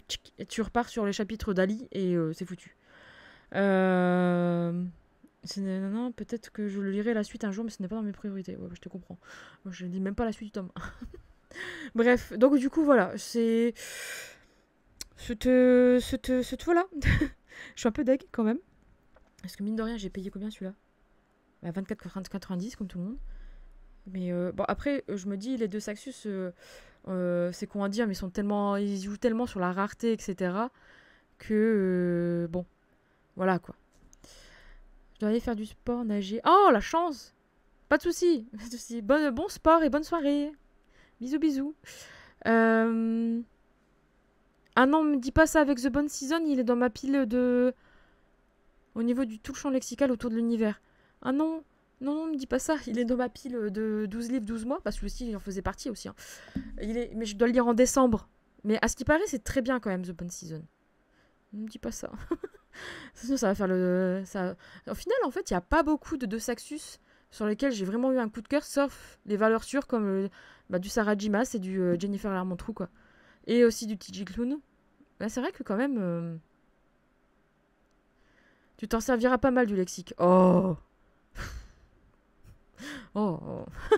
tu repars sur les chapitres d'Ali et euh, c'est foutu. Euh... Non, non, peut-être que je le lirai la suite un jour, mais ce n'est pas dans mes priorités. je te comprends. Je ne lis même pas la suite du tome. Bref, donc du coup, voilà, c'est. Cette. Cette. Cette là je suis un peu deg quand même. Parce que mine de rien, j'ai payé combien celui-là bah, 24,90 comme tout le monde. Mais euh, bon, après, euh, je me dis, les deux Saxus, euh, c'est quoi à dire, mais sont tellement, ils jouent tellement sur la rareté, etc. que bon, voilà quoi. Je dois faire du sport, nager. Oh, la chance Pas de souci, pas Bon, bon sport et bonne soirée. Bisous, bisous. Euh... Ah non, me dis pas ça avec The Bone Season, il est dans ma pile de... Au niveau du tout champ lexical autour de l'univers. Ah non, non, non, me dis pas ça, il est dans ma pile de 12 livres, 12 mois, parce que aussi, il en faisait partie aussi. Hein. Il est... Mais je dois le lire en décembre. Mais à ce qui paraît, c'est très bien quand même The Bone Season. Ne me dis pas ça. ça va faire le. Au final, en fait, il n'y a pas beaucoup de deux Saxus sur lesquels j'ai vraiment eu un coup de cœur, sauf les valeurs sûres comme bah, du Sarah Jimas et du euh, Jennifer Larmontrou, quoi. Et aussi du TJ Clown. Bah, c'est vrai que quand même. Euh, tu t'en serviras pas mal du lexique. Oh, oh. oh.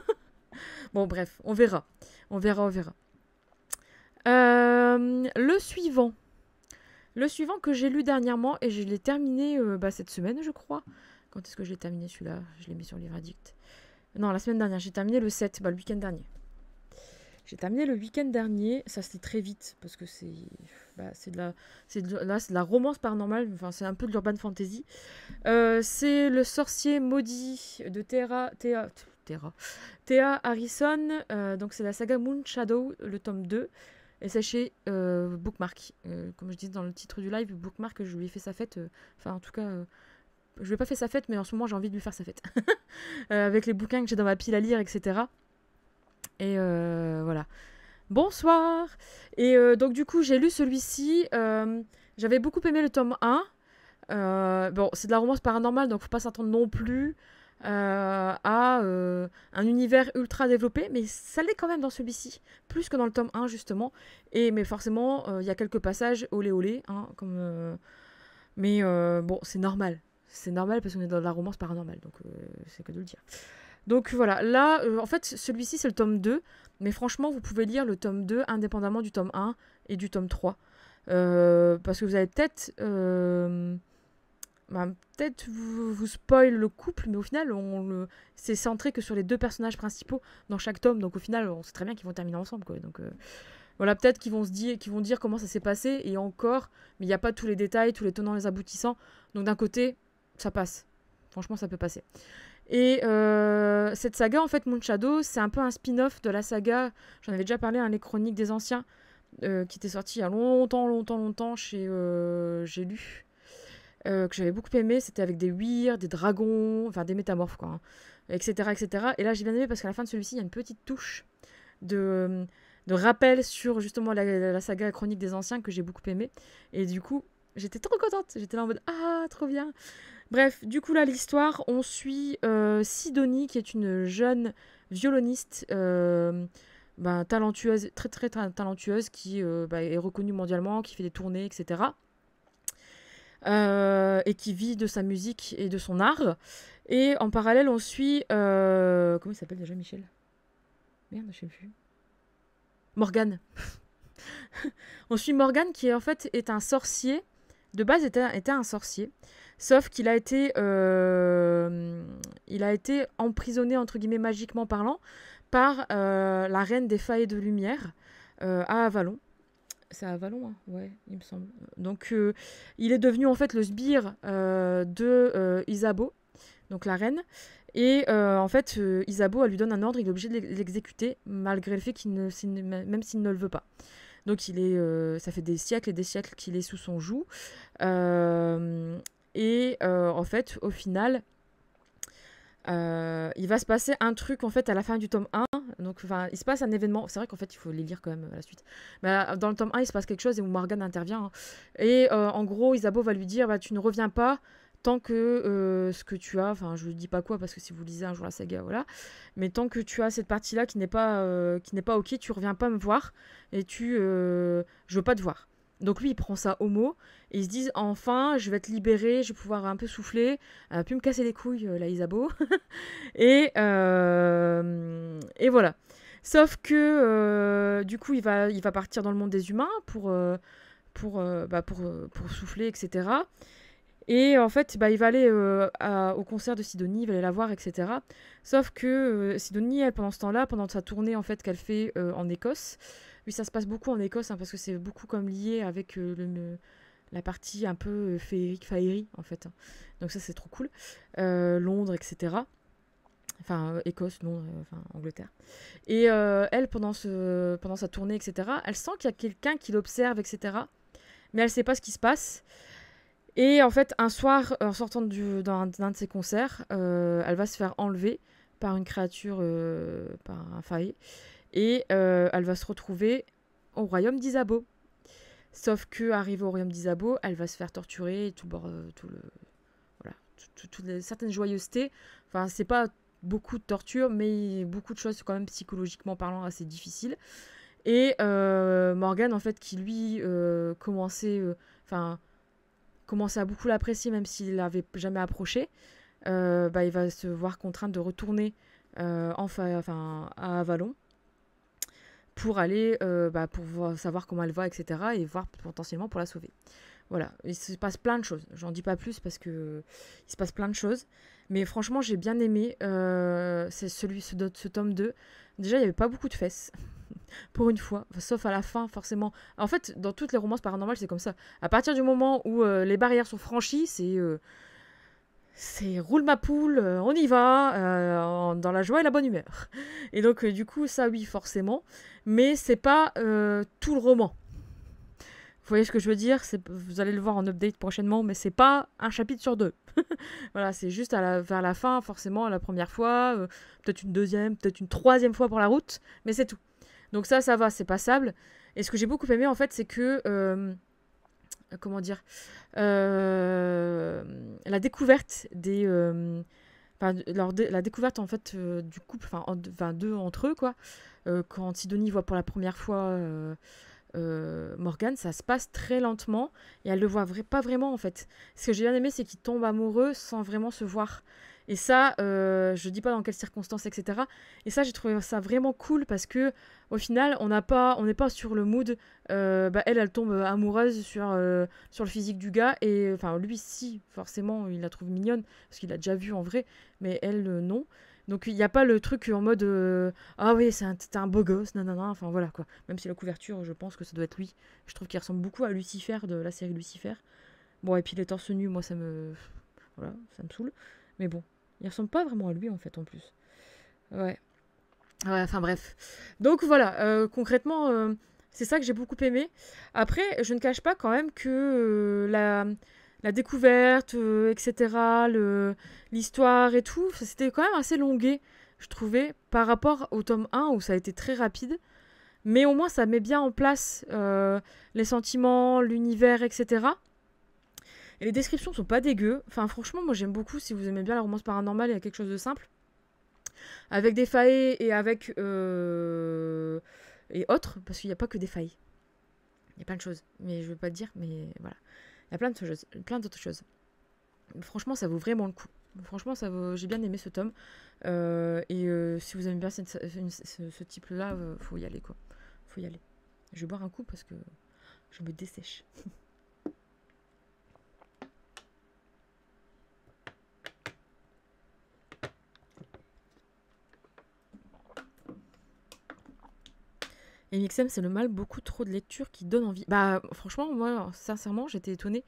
Bon, bref, on verra. On verra, on verra. Euh, le suivant. Le suivant que j'ai lu dernièrement et je l'ai terminé euh, bah, cette semaine, je crois. Quand est-ce que je l'ai terminé celui-là Je l'ai mis sur Livre Addict. Non, la semaine dernière. J'ai terminé le 7, bah, le week-end dernier. J'ai terminé le week-end dernier. Ça, c'était très vite parce que c'est bah, de, la, la romance paranormale. Enfin, c'est un peu de l'urban fantasy. Euh, c'est Le sorcier maudit de Terra. Théa, Harrison. Euh, donc, c'est la saga Moon Shadow, le tome 2. Et sachez, euh, Bookmark, euh, comme je disais dans le titre du live, Bookmark, je lui ai fait sa fête. Euh, enfin, en tout cas, je lui ai pas fait sa fête, mais en ce moment, j'ai envie de lui faire sa fête. avec les bouquins que j'ai dans ma pile à lire, etc. Et voilà. Bonsoir Et donc, du coup, j'ai lu celui-ci. J'avais beaucoup aimé le tome 1. bon, c'est de la romance paranormale, donc faut pas s'attendre non plus euh, à euh, un univers ultra développé, mais ça l'est quand même dans celui-ci, plus que dans le tome 1 justement. Et mais forcément, euh, il y a quelques passages olé olé, hein, Mais bon, c'est normal, c'est normal parce qu'on est dans la romance paranormale, donc c'est que de le dire. Donc voilà, là, en fait, celui-ci c'est le tome 2, mais franchement, vous pouvez lire le tome 2 indépendamment du tome 1 et du tome 3. parce que vous avez peut-être bah, peut-être vous, vous, spoil le couple, mais au final, on le, c'est centré que sur les deux personnages principaux dans chaque tome. Donc au final, on sait très bien qu'ils vont terminer ensemble. Quoi. Donc euh, voilà, peut-être qu'ils vont se dire, qu'ils vont dire comment ça s'est passé et encore, mais il n'y a pas tous les détails, tous les tenants, les aboutissants. Donc d'un côté, ça passe. Franchement, ça peut passer. Et euh, cette saga, en fait, Moon Shadow, c'est un peu un spin-off de la saga. J'en avais déjà parlé, un hein, les Chroniques des Anciens, euh, qui était sorti il y a longtemps, longtemps, longtemps chez j'ai lu euh, que j'avais beaucoup aimé, c'était avec des huirs, des dragons, enfin des métamorphes, quoi, hein, etc., Et là, j'ai bien aimé parce qu'à la fin de celui-ci, il y a une petite touche de, rappel sur justement la, saga chronique des anciens que j'ai beaucoup aimé. Et du coup, j'étais trop contente. J'étais là en mode Ah, trop bien Bref, du coup, là, l'histoire, on suit euh, Sidonie, qui est une jeune violoniste. Euh, ben, talentueuse, très très talentueuse, qui ben, est reconnue mondialement, qui fait des tournées, etc. Euh, et qui vit de sa musique et de son art. Et en parallèle, on suit. Euh, comment il s'appelle déjà Michel Merde, je sais plus. Morgane. on suit Morgane qui en fait est un sorcier. De base, était, était un sorcier. Sauf qu'il a été. Euh, il a été emprisonné, entre guillemets, magiquement parlant, par la reine des failles de lumière à Avalon. C'est à Valon, ouais, il me semble. Donc, euh, il est devenu en fait le sbire euh, de euh, Isabeau, donc la reine. Et en fait, Isabeau, elle lui donne un ordre, il est obligé de l'exécuter, malgré le fait qu'il ne, même s'il ne le veut pas. Donc, il est, ça fait des siècles et des siècles qu'il est sous son joug. et en fait, au final, il va se passer un truc en fait à la fin du tome 1. Donc, enfin, il se passe un événement. C'est vrai qu'en fait, il faut les lire quand même à euh, la suite. Mais euh, dans le tome 1, il se passe quelque chose et où Morgane intervient. Hein. Et euh, en gros, Isabeau va lui dire bah, Tu ne reviens pas tant que ce que tu as, enfin, je ne dis pas quoi parce que si vous lisez un jour la saga, voilà. Mais tant que tu as cette partie-là qui n'est pas, qui n'est pas ok, tu reviens pas me voir et tu. je veux pas te voir. Donc lui, il prend ça au mot, ils se disent enfin, je vais être libéré, je vais pouvoir un peu souffler, a euh, pu me casser les couilles, euh, la Isabeau. Euh, et, voilà. Sauf que du coup, il va, il va partir dans le monde des humains pour, pour, bah, pour, souffler, etc. Et en fait, bah, il va aller au concert de Sidonie, il va aller la voir, etc. Sauf que Sidonie, elle, pendant ce temps-là, pendant sa tournée en fait qu'elle fait en Écosse, oui, ça se passe beaucoup en Écosse, hein, parce que c'est beaucoup comme lié avec euh, le, la partie un peu euh, féerique, faérie, en fait. Hein. Donc ça, c'est trop cool. Euh, Londres, etc. Enfin, Écosse, Londres, enfin, Angleterre. Et elle, pendant, ce, pendant sa tournée, etc., elle sent qu'il y a quelqu'un qui l'observe, etc. Mais elle ne sait pas ce qui se passe. Et en fait, un soir, en sortant d'un de ses concerts, elle va se faire enlever par une créature, par un faillé et euh, elle va se retrouver au royaume d'Isabeau. Sauf que arrivée au royaume d'Isabeau, elle va se faire torturer, tout, bord, euh, tout le, voilà, tout, certaines Enfin, c'est pas beaucoup de torture, mais beaucoup de choses quand même psychologiquement parlant assez difficiles. Et euh, Morgan, en fait, qui lui euh, commençait, enfin, commençait à beaucoup l'apprécier, même s'il l'avait jamais approché, bah, il va se voir contraint de retourner enfin, à Avalon pour aller euh, bah, pour savoir comment elle va, etc. et voir potentiellement pour la sauver. Voilà, il se passe plein de choses. J'en dis pas plus parce que il se passe plein de choses. Mais franchement, j'ai bien aimé euh, c'est celui ce, tome 2. Déjà, il n'y avait pas beaucoup de fesses. pour une fois, sauf à la fin, forcément. En fait, dans toutes les romances paranormales, c'est comme ça. À partir du moment où euh, les barrières sont franchies, c'est c'est roule ma poule, euh, on y va, euh, dans la joie et la bonne humeur. Et donc, euh, du coup, ça, oui, forcément. Mais c'est pas tout le roman. Vous voyez ce que je veux dire Vous allez le voir en update prochainement, mais c'est pas un chapitre sur deux. voilà, c'est juste à la, vers la fin, forcément, la première fois, peut-être une deuxième, peut-être une troisième fois pour la route, mais c'est tout. Donc ça, ça va, c'est passable. Et ce que j'ai beaucoup aimé, en fait, c'est que euh, comment dire, euh, la découverte des, euh, la découverte en fait du couple, enfin, deux entre eux quoi. quand Sidonie voit pour la première fois Morgane, ça se passe très lentement et elle le voit pas vraiment en fait. Ce que j'ai bien aimé, c'est qu'ils tombent amoureux sans vraiment se voir. Et ça, euh, je dis pas dans quelles circonstances, etc. Et ça, j'ai trouvé ça vraiment cool parce que au final, on n'a pas, on n'est pas sur le mood. Euh, bah, elle, elle tombe amoureuse sur euh, sur le physique du gars et enfin lui, si forcément, il la trouve mignonne parce qu'il l'a déjà vue en vrai, mais elle non. Donc il n'y a pas le truc en mode ah oui c'est un, beau gosse non non non enfin voilà quoi même si la couverture je pense que ça doit être lui je trouve qu'il ressemble beaucoup à Lucifer de la série Lucifer bon et puis les torse nus moi ça me voilà ça me saoule mais bon il ressemble pas vraiment à lui en fait en plus. Ouais. enfin bref. Donc voilà, euh, concrètement, euh, c'est ça que j'ai beaucoup aimé. Après, je ne cache pas quand même que euh, la, la, découverte, etc., l'histoire et tout, c'était quand même assez longué, je trouvais, par rapport au tome 1 où ça a été très rapide. Mais au moins, ça met bien en place les sentiments, l'univers, etc les descriptions sont pas dégueu. Enfin, franchement, moi j'aime beaucoup. Si vous aimez bien la romance paranormale, et y quelque chose de simple. Avec des failles et avec. Euh, et autres, parce qu'il n'y a pas que des failles. Il y a plein de choses. Mais je ne veux pas te dire, mais voilà. Il y a plein d'autres choses. Plein d'autres choses. Franchement, ça vaut vraiment le coup. Franchement, ça vaut... j'ai bien aimé ce tome. Euh, et euh, si vous aimez bien ce, ce type-là, faut y aller, quoi. Faut y aller. Je vais boire un coup parce que je me dessèche. Et c'est le mal, beaucoup trop de lectures qui donne envie. Bah, franchement, moi, sincèrement, j'étais étonnée.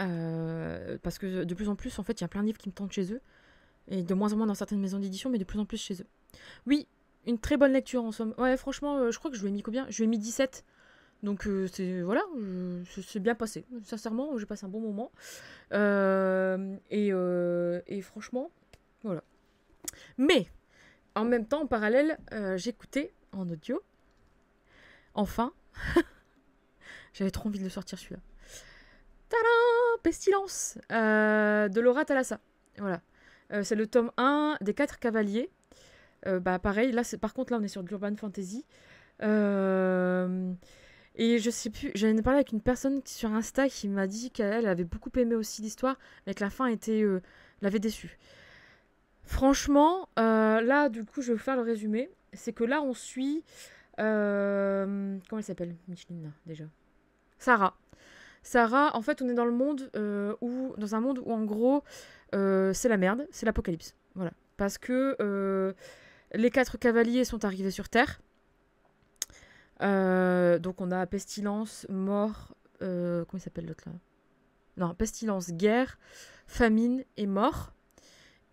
Euh, parce que de plus en plus, en fait, il y a plein de livres qui me tentent chez eux. Et de moins en moins dans certaines maisons d'édition, mais de plus en plus chez eux. Oui, une très bonne lecture en somme. Ouais, franchement, euh, je crois que je lui ai mis combien Je lui ai mis 17. Donc, euh, c'est voilà, c'est bien passé. Sincèrement, j'ai passé un bon moment. et, franchement, voilà. Mais, en même temps, en parallèle, j'écoutais en audio. Enfin, j'avais trop envie de le sortir celui-là. Tadam Pestilence euh, de Laura Talassa. Voilà. Euh, c'est le tome 1 des 4 cavaliers. Euh, bah pareil, là c'est par contre là on est sur de l'urban fantasy. et je sais plus, j'en ai parlé avec une personne sur Insta qui m'a dit qu'elle avait beaucoup aimé aussi l'histoire, mais que la fin était l'avait déçue. Franchement, là du coup je vais faire le résumé c'est que là, on suit. Euh, comment elle s'appelle Micheline, déjà. Sarah. Sarah, en fait, on est dans le monde euh, où, dans un monde où, en gros, euh, c'est la merde, c'est l'apocalypse. Voilà. Parce que les quatre cavaliers sont arrivés sur Terre. donc, on a pestilence, mort. comment il s'appelle l'autre là Non, pestilence, guerre, famine et mort.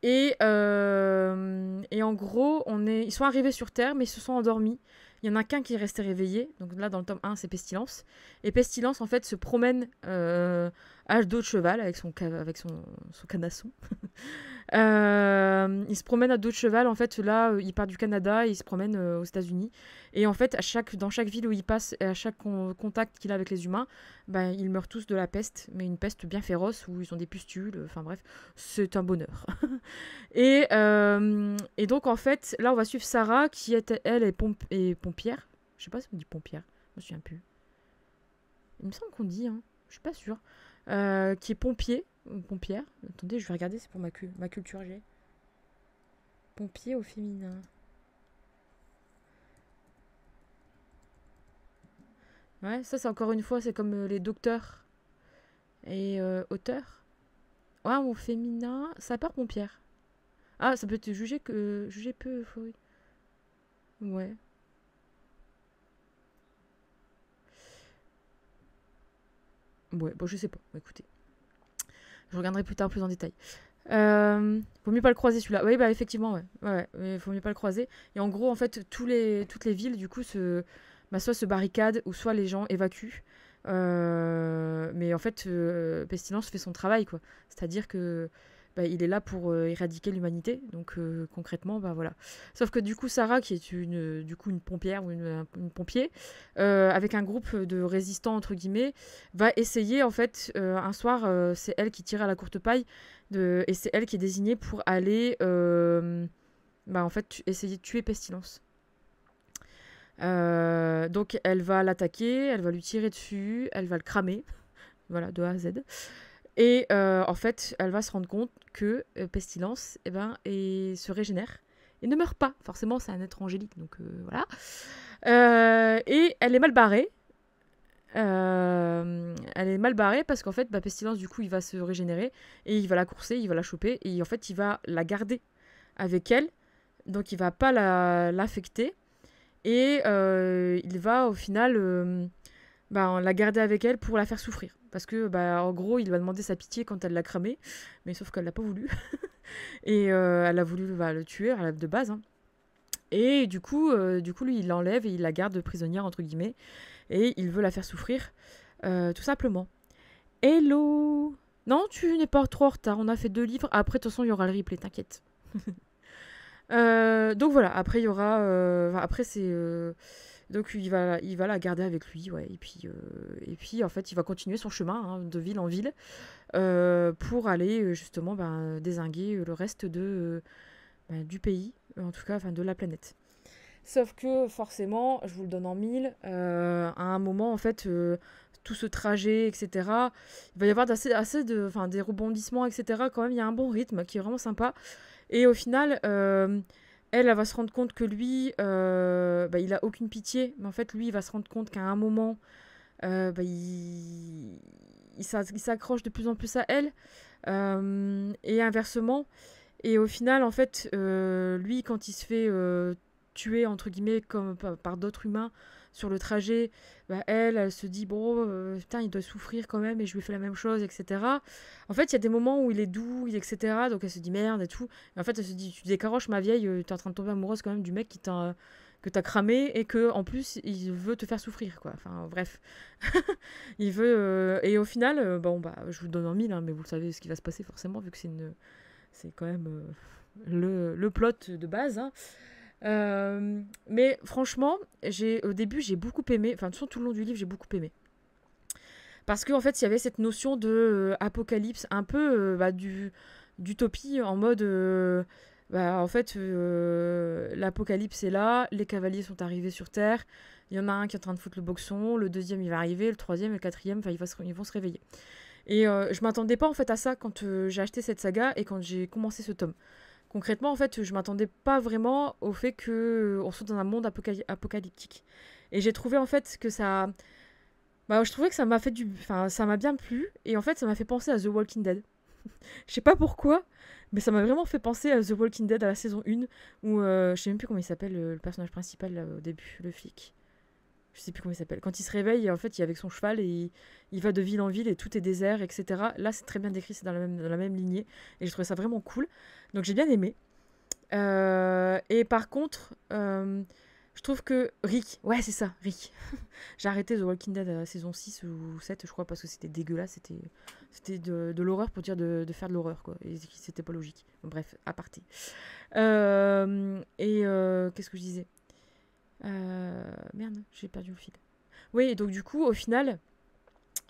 Euh, et, en gros, on est, ils sont arrivés sur Terre, mais ils se sont endormis. Il y en a qu'un qui est resté réveillé. Donc là, dans le tome 1, c'est Pestilence. Et Pestilence, en fait, se promène euh, à dos de cheval avec son, avec son, son canasson. Euh, il se promène à dos de cheval. En fait, là, euh, il part du Canada et il se promène euh, aux États-Unis. Et en fait, à chaque, dans chaque ville où il passe et à chaque contact qu'il a avec les humains, ben, ils meurent tous de la peste, mais une peste bien féroce où ils ont des pustules. Enfin bref, c'est un bonheur. et, et donc, en fait, là, on va suivre Sarah qui est, elle, est, pompière. Je sais pas si on dit pompière, je me souviens plus. Il me semble qu'on dit, hein. je suis pas sûre. Euh, qui est pompier. Pompière Attendez, je vais regarder, c'est pour ma, ma culture G. Pompier au féminin. Ouais, ça c'est encore une fois, c'est comme euh, les docteurs et euh, auteurs. Ouais, au féminin, ça part pompière. Ah, ça peut être jugé que jugé peu, euphorie. Ouais. Ouais, bon, je sais pas. Bah, écoutez, je regarderai plus tard plus en détail. Euh, faut mieux pas le croiser celui-là. Oui, bah effectivement, ouais. ouais. faut mieux pas le croiser. Et en gros, en fait, tous les, toutes les villes, du coup, se, bah, soit se barricadent ou soit les gens évacuent. Euh, mais en fait, euh, Pestilence fait son travail, quoi. C'est-à-dire que bah, il est là pour euh, éradiquer l'humanité. Donc euh, concrètement, bah voilà. Sauf que du coup, Sarah, qui est une, euh, du coup une pompière ou une, pompier, avec un groupe de résistants entre guillemets, va essayer en fait un soir, c'est elle qui tire à la courte paille et c'est elle qui est désignée pour aller, bah en fait, essayer de tuer Pestilence. donc elle va l'attaquer, elle va lui tirer dessus, elle va le cramer, voilà de A à Z. Et euh, en fait, elle va se rendre compte que euh, Pestilence eh ben, se régénère. Il ne meurt pas. Forcément, c'est un être angélique, donc euh, voilà. et elle est mal barrée. elle est mal barrée parce qu'en fait, bah, Pestilence, du coup, il va se régénérer et il va la courser, il va la choper et en fait, il va la garder avec elle. Donc, il va pas l'affecter. et il va au final bah, on l'a gardé avec elle pour la faire souffrir. Parce que, bah, en gros, il va demander sa pitié quand elle l'a cramé, mais sauf qu'elle l'a pas voulu. et euh, elle a voulu bah, le tuer de base. Hein. Et du coup, euh, du coup, lui, il l'enlève et il la garde prisonnière, entre guillemets. Et il veut la faire souffrir, euh, tout simplement. Hello Non, tu n'es pas trop en retard. On a fait deux livres. Après, de toute façon, il y aura le replay, t'inquiète. donc voilà, après, il y aura... après, c'est... Donc il va, il va la garder avec lui, ouais. Et puis, euh, et puis en fait, il va continuer son chemin hein, de ville en ville euh, pour aller euh, justement ben, désinguer le reste de, ben, du pays, en tout cas, enfin de la planète. Sauf que forcément, je vous le donne en mille, à un moment en fait, tout ce trajet, etc. Il va y avoir assez, assez de, enfin, des rebondissements, etc. Quand même, il y a un bon rythme qui est vraiment sympa. Et au final elle, elle va se rendre compte que lui, euh, bah, il a aucune pitié. Mais en fait, lui, il va se rendre compte qu'à un moment, euh, bah, il, il s'accroche de plus en plus à elle. Euh, et inversement. Et au final, en fait, lui, quand il se fait tuer, entre guillemets, comme par d'autres humains, sur le trajet, bah, elle, elle se dit bon, euh, putain, il doit souffrir quand même et je lui fais la même chose, etc. En fait, il y a des moments où il est doux, etc. Donc elle se dit merde et tout. en fait, elle se dit tu décaroches ma vieille, euh, t'es en train de tomber amoureuse quand même du mec qui t'a que t'as cramé et que en plus il veut te faire souffrir quoi. Enfin bref, il veut euh, et au final bon bah je vous donne en mille hein, mais vous savez ce qui va se passer forcément vu que c'est une c'est quand même le, le plot de base. Hein. Euh, mais franchement, j'ai au début, j'ai beaucoup aimé. Enfin, de tout le long du livre, j'ai beaucoup aimé. Parce qu'en en fait, il y avait cette notion de euh, apocalypse, un peu euh, bah, du, d'utopie, en mode. Bah, en fait, l'apocalypse est là, les cavaliers sont arrivés sur Terre, il y en a un qui est en train de foutre le boxon, le deuxième il va arriver, le troisième et le quatrième, enfin, ils, vont se réveiller. Et je m'attendais pas en fait à ça quand j'ai acheté cette saga et quand j'ai commencé ce tome. Concrètement, en fait, je m'attendais pas vraiment au fait que euh, on soit dans un monde apocalyptique. Et j'ai trouvé en fait que ça, bah, je trouvais que ça m'a fait du, enfin, ça m'a bien plu. Et en fait, ça m'a fait penser à The Walking Dead. Je sais pas pourquoi, mais ça m'a vraiment fait penser à The Walking Dead à la saison 1, où euh, je sais même plus comment il s'appelle euh, le personnage principal au début, le flic je sais plus comment il s'appelle. Quand il se réveille, en fait, il est avec son cheval et il, va de ville en ville et tout est désert, etc. Là, c'est très bien décrit, c'est dans la même, la même lignée. Et j'ai trouvé ça vraiment cool. Donc j'ai bien aimé. Euh, et par contre, euh, je trouve que Rick, ouais, c'est ça, Rick. j'ai arrêté The Walking Dead à euh, saison 6 ou 7, je crois, parce que c'était dégueulasse. C'était, de, l'horreur pour dire de, faire de l'horreur, quoi. Et c'était pas logique. Bref, à Euh, et qu'est-ce que je disais merde, j'ai perdu le fil. Oui, donc du coup, au final.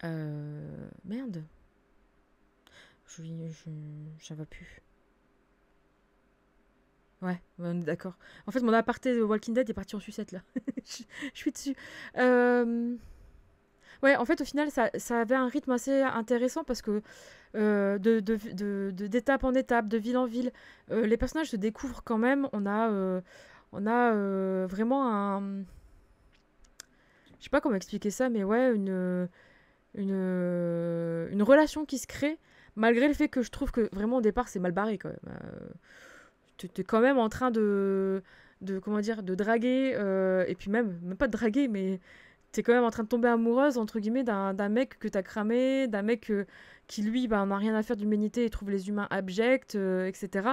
Euh, merde. Je, je, ça va plus. Ouais, on est d'accord. En fait, mon aparté de Walking Dead est parti en sucette là. je, suis dessus. Euh, ouais, en fait, au final, ça, avait un rythme assez intéressant parce que euh, d'étape en étape, de ville en ville, les personnages se découvrent quand même. On a, on a vraiment un je sais pas comment expliquer ça, mais ouais, une, euh, une, euh, une relation qui se crée, malgré le fait que je trouve que vraiment au départ c'est mal barré quand même. Euh. tu quand même en train de, de comment dire, de draguer, et puis même, même pas de draguer, mais t'es quand même en train de tomber amoureuse, entre guillemets, d'un mec que t'as cramé, d'un mec euh, qui, lui, bah, n'a rien à faire d'humanité et trouve les humains abjects, euh, etc.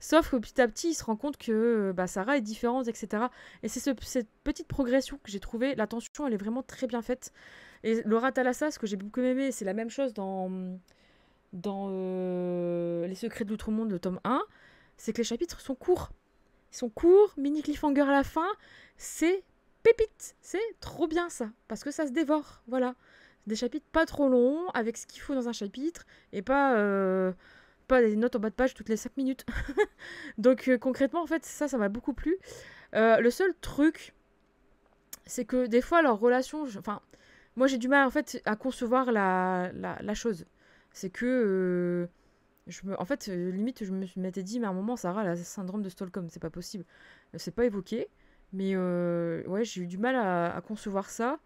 Sauf que petit à petit, il se rend compte que euh, bah, Sarah est différente, etc. Et c'est ce, cette petite progression que j'ai trouvée. La tension, elle est vraiment très bien faite. Et Laura Talassa, ce que j'ai beaucoup aimé, c'est la même chose dans, dans Les Secrets de l'Outre-Monde, le tome 1, c'est que les chapitres sont courts. Ils sont courts, mini cliffhanger à la fin, c'est pépite. C'est trop bien ça, parce que ça se dévore. Voilà. Des chapitres pas trop longs, avec ce qu'il faut dans un chapitre, et pas, euh, pas des notes en bas de page toutes les 5 minutes. Donc euh, concrètement, en fait, ça, ça m'a beaucoup plu. Euh, le seul truc, c'est que des fois, leur relation... Enfin, moi, j'ai du mal, en fait, à concevoir la, la, chose. C'est que... Je me, en fait, limite, je me m'étais dit, mais à un moment, Sarah, la le syndrome de Stockholm, c'est pas possible. C'est pas évoqué. Mais euh, ouais, j'ai eu du mal à, concevoir ça.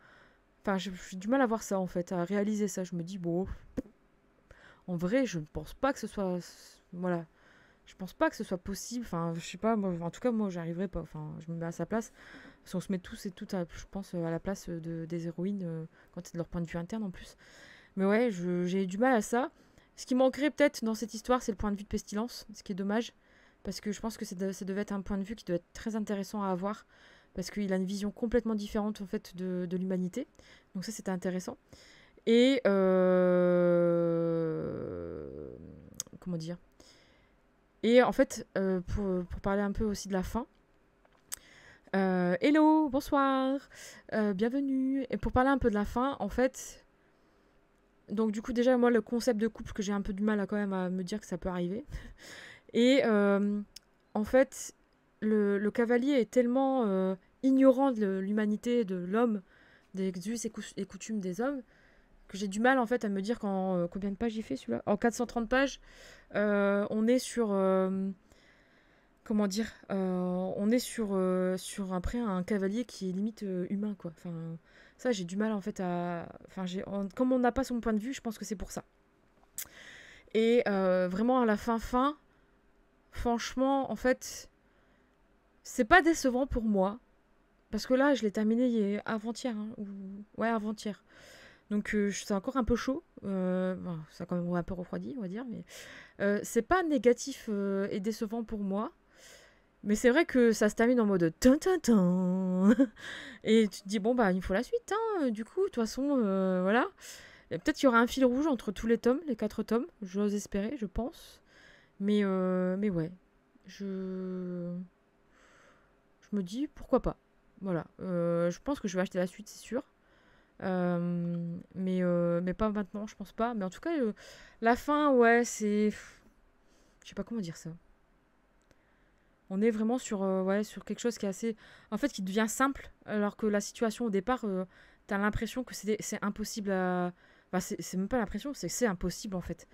Enfin, j'ai du mal à voir ça en fait, à réaliser ça. Je me dis, bon, en vrai, je ne pense pas que ce soit. Voilà. Je pense pas que ce soit possible. Enfin, je sais pas. en tout cas, moi, j'arriverai pas. Enfin, je me mets à sa place. Si on se met tous et toutes, je pense, à la place de, des héroïnes, euh, quand c'est de leur point de vue interne en plus. Mais ouais, j'ai eu du mal à ça. Ce qui manquerait peut-être dans cette histoire, c'est le point de vue de Pestilence, ce qui est dommage parce que je pense que ça devait être un point de vue qui doit être très intéressant à avoir, parce qu'il a une vision complètement différente en fait de, l'humanité. Donc ça c'était intéressant. Et euh, comment dire Et en fait, euh, pour, parler un peu aussi de la fin. Euh, hello, bonsoir, bienvenue. Et pour parler un peu de la fin, en fait, donc du coup déjà moi le concept de couple que j'ai un peu du mal à quand même à me dire que ça peut arriver. Et euh, en fait, le, cavalier est tellement euh, ignorant de l'humanité, de l'homme, des us et, coutumes des hommes, que j'ai du mal en fait à me dire euh, combien de pages j'ai fait celui-là En 430 pages, on est sur comment dire, on est sur, sur un un cavalier qui est limite humain, quoi. Enfin, ça, j'ai du mal, en fait, à... Enfin, comme on n'a pas son point de vue, je pense que c'est pour ça. Et vraiment, à la fin, fin, franchement, en fait, c'est pas décevant pour moi. Parce que là, je l'ai terminé avant-hier. Hein, ou... Ouais, avant-hier. Donc euh, c'est encore un peu chaud. Euh, ça a quand même un peu refroidi, on va dire. Mais euh, c'est pas négatif et décevant pour moi. Mais c'est vrai que ça se termine en mode tin et tu te dis bon bah il faut la suite hein, du coup de toute façon voilà peut-être qu'il y aura un fil rouge entre tous les tomes les quatre tomes j'ose espérer je pense mais, euh, mais ouais, je... je me dis pourquoi pas. Voilà, euh, je pense que je vais acheter la suite, c'est sûr. Euh, mais, mais pas maintenant, je pense pas. Mais en tout cas, la fin, ouais, c'est. Je sais pas comment dire ça. On est vraiment sur, sur quelque chose qui est assez. En fait, qui devient simple, alors que la situation au départ, t'as l'impression que c'est impossible à. c'est même pas l'impression, c'est que c'est impossible en fait.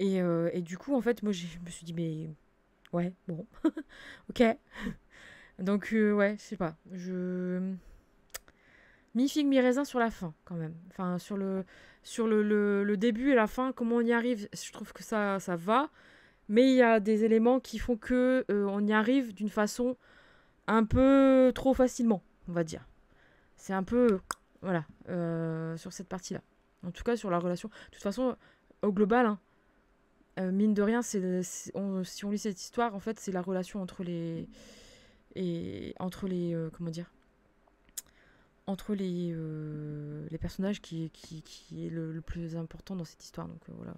Euh, et, du coup, en fait, moi, je me suis dit, mais ouais, bon, ok. Donc, euh, ouais, je sais pas. Je. Mi-figue, mi-raisin sur la fin, quand même. Enfin, sur le, sur le, le, début et la fin, comment on y arrive, je trouve que ça, ça va. Mais il y a des éléments qui font que euh, on y arrive d'une façon un peu trop facilement, on va dire. C'est un peu. Voilà, sur cette partie-là. En tout cas, sur la relation. De toute façon, au global, hein, euh, mine de rien, c'est, si on lit cette histoire, en fait, c'est la relation entre les et entre les euh, comment dire entre les, euh, les personnages qui, qui, qui est le, plus important dans cette histoire. Donc voilà.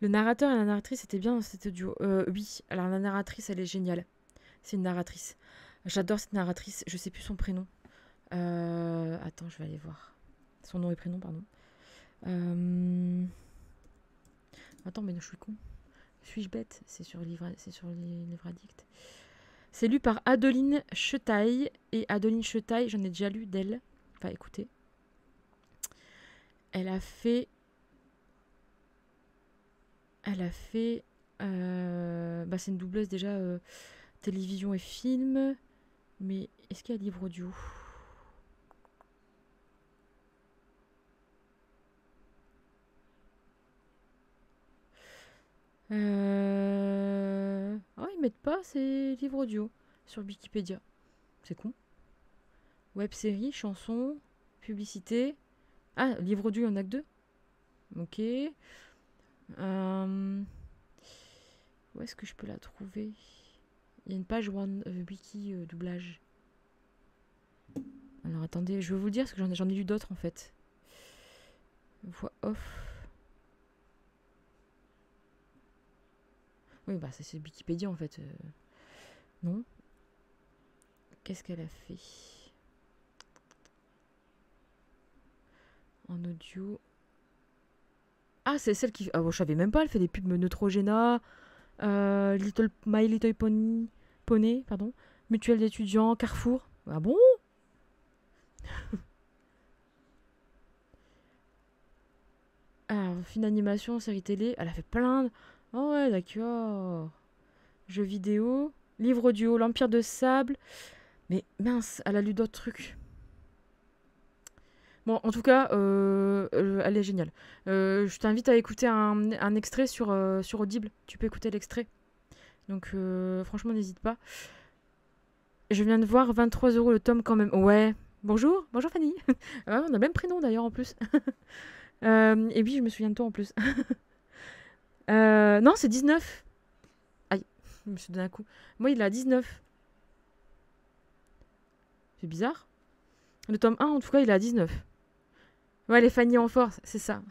Le narrateur et la narratrice étaient bien dans cet audio. oui, alors la narratrice elle est géniale. C'est une narratrice. J'adore cette narratrice. Je sais plus son prénom. attends, je vais aller voir. Son nom et prénom, pardon. Euh... Attends, mais je suis con. Suis-je bête C'est sur, livre, sur livre addict. C'est lu par Adeline Chetaille. Et Adeline Chetaille, j'en ai déjà lu d'elle. Enfin, écoutez. Elle a fait. Elle a fait. Euh, bah, c'est une doubleuse déjà euh, télévision et film. Mais est-ce qu'il y a livre audio Euh... Oh, ils mettent pas ces livres audio sur Wikipédia. C'est con. Web série, chanson, publicité. Ah, livre audio, il en a que deux. Ok. Euh... Où est-ce que je peux la trouver Il y a une page one, euh, wiki euh, doublage. Alors attendez, je vais vous dire parce que j'en ai, ai lu d'autres en fait. Voix off. Oui, bah c'est Wikipédia en fait. Euh. non. Qu'est-ce qu'elle a fait En audio. Ah, c'est celle qui. Ah, bon, je savais même pas, elle fait des pubs Neutrogena, euh, Little... My Little Pony, pony pardon, Mutuelle d'étudiants, Carrefour. Ah bon Alors, film ah, d'animation, série télé, elle a fait plein de... Oh ouais, d'accord. Jeux vidéo, livre audio, l'Empire de Sable. Mais mince, elle a lu d'autres trucs. Bon, en tout cas, euh, euh, elle est géniale. Euh, je t'invite à écouter un, extrait sur, sur Audible. Tu peux écouter l'extrait. Donc, franchement, n'hésite pas. Je viens de voir 23 euros le tome quand même. Ouais. Bonjour, bonjour Fanny. Ah, on a le même prénom d'ailleurs en plus. et oui, je me souviens de toi en plus. Euh, non, c'est 19. Aïe, je me suis donné un coup. Moi, il a 19. C'est bizarre. Le tome 1, en tout cas, il a 19. Ouais, les Fanny en force, c'est ça.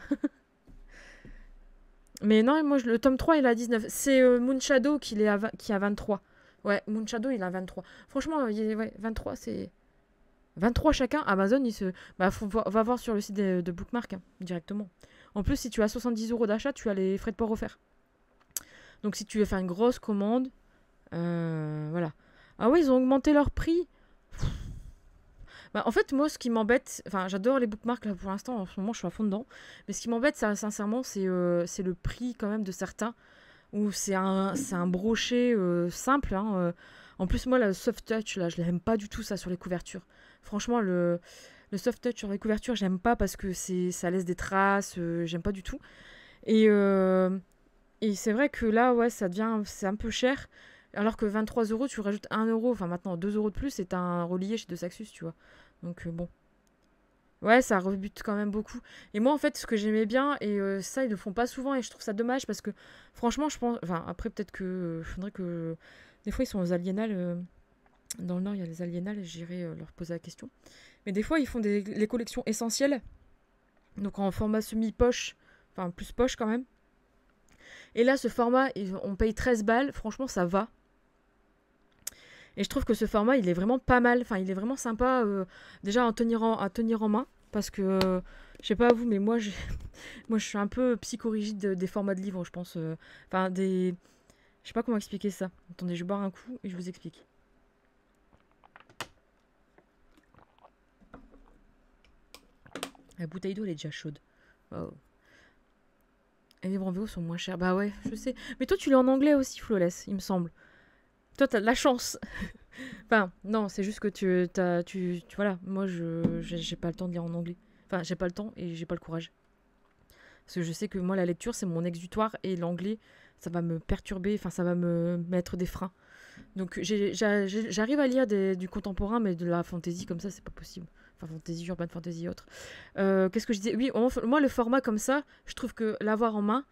Mais non, moi, le tome 3, il a 19. C'est euh, Moon Shadow qui, est à qui a 23. Ouais, Moon Shadow, il a 23. Franchement, 23, euh, c'est... 23 chacun, Amazon, il se... Bah, on va, voir sur le site de, de Bookmark, hein, directement. En plus, si tu as 70 euros d'achat, tu as les frais de port offerts. Donc si tu veux faire une grosse commande, euh, voilà. Ah oui, ils ont augmenté leur prix. Bah, en fait, moi, ce qui m'embête, enfin, j'adore les bookmarks là pour l'instant, en ce moment, je suis à fond dedans. Mais ce qui m'embête, sincèrement, euh, c'est le prix quand même de certains, Ou c'est un, brochet euh, simple. Hein, en plus, moi, la soft touch, là, je l'aime pas du tout, ça, sur les couvertures. Franchement, le, le soft touch sur les couvertures, j'aime pas parce que c'est ça laisse des traces, euh, j'aime pas du tout. Euh, et, c'est vrai que là, ouais, ça devient, c'est un peu cher. Alors que 23 euros, tu rajoutes 1 euro, enfin maintenant 2 euros de plus, c'est un relié chez De Saxus, tu vois. Donc euh, bon. Ouais, ça rebute quand même beaucoup. Et moi, en fait, ce que j'aimais bien, et ça, ils le font pas souvent, et je trouve ça dommage parce que, franchement, je pense. Enfin, après, peut-être que. faudrait que. des fois, ils sont aux aliénales. dans le Nord, il y a les aliénales, j'irai leur poser la question. Mais des fois, ils font des, les collections essentielles, donc en format semi-poche, enfin plus poche quand même. Et là, ce format, on paye 13 balles, franchement, ça va. Et je trouve que ce format, il est vraiment pas mal, enfin, il est vraiment sympa euh, déjà à tenir, en, à tenir en main, parce que, euh, je sais pas vous, mais moi, moi je suis un peu psychorigide des formats de livres, je pense. Euh. Enfin, des... Je sais pas comment expliquer ça. Attendez, je barre un coup et je vous explique. La bouteille d'eau, elle est déjà chaude. Et les branvios sont moins chers. Bah ouais, je sais. Mais toi, tu l'es en anglais aussi, Flawless, il me semble. Toi, t'as de la chance. enfin, non, c'est juste que tu, tu, Voilà, moi, je j'ai pas le temps de lire en anglais. Enfin, j'ai pas le temps et j'ai pas le courage. Parce que je sais que moi, la lecture, c'est mon exutoire et l'anglais, ça va me perturber, enfin, ça va me mettre des freins. Donc, j'arrive à lire du contemporain, mais de la fantaisie comme ça, c'est pas possible. Enfin, fantasy, urban fantasy, autre. Euh, qu'est-ce que je disais Oui, moi, le format comme ça, je trouve que l'avoir en main,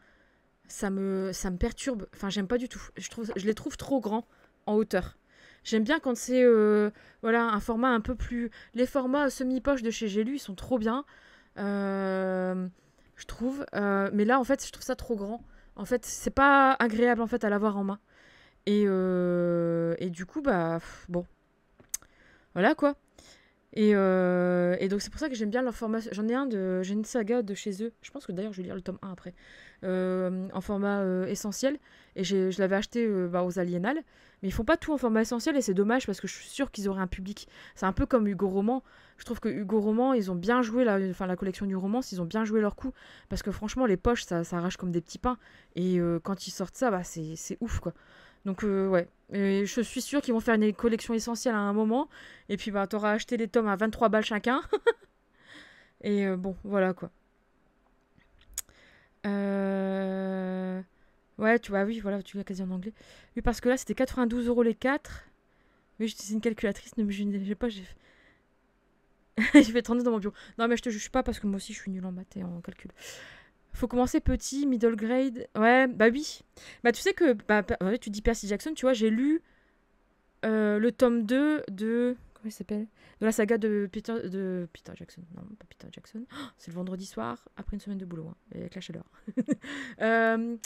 ça me, ça me perturbe. Enfin, j'aime pas du tout. Je, trouve, je les trouve trop grands en hauteur. J'aime bien quand c'est euh, voilà, un format un peu plus. Les formats semi-poche de chez Gélu, ils sont trop bien. Euh, je trouve. mais là, en fait, je trouve ça trop grand. En fait, c'est pas agréable en fait à l'avoir en main. Et, et du coup, bah, bon. Voilà quoi. Euh, et, donc c'est pour ça que j'aime bien leur format. J'en ai un de, j'ai une saga de chez eux. Je pense que d'ailleurs je vais lire le tome 1 après, euh, en format euh, essentiel. Et je l'avais acheté bah, aux Aliénales, mais ils font pas tout en format essentiel et c'est dommage parce que je suis sûre qu'ils auraient un public. C'est un peu comme Hugo Roman. Je trouve que Hugo Roman, ils ont bien joué la, enfin la collection du romance, ils ont bien joué leur coup parce que franchement les poches ça, ça arrache comme des petits pains et quand ils sortent ça bah c'est ouf quoi. Donc, euh, ouais. je suis sûre qu'ils vont faire une collection essentielle à un moment. Et puis, bah, t'auras acheté les tomes à 23 balles chacun. et euh, bon, voilà quoi. Euh, ouais, tu vois, ah oui, voilà, tu l'as quasi en anglais. Oui, parce que là, c'était 92 euros les 4. Oui, j'utilise une calculatrice, ne me pas, j'ai. j'ai fait 32 dans mon bureau. Non, mais je te juge pas parce que moi aussi, je suis nulle en maths et en calcul faut commencer petit, middle grade. Ouais, bah oui. Bah tu sais que, bah, tu dis Percy Jackson, tu vois, j'ai lu euh, le tome 2 de... Comment il s'appelle De la saga de Peter, de Peter Jackson. Non, pas Peter Jackson. Oh, c'est le vendredi soir, après une semaine de boulot, hein, avec la chaleur. Euh,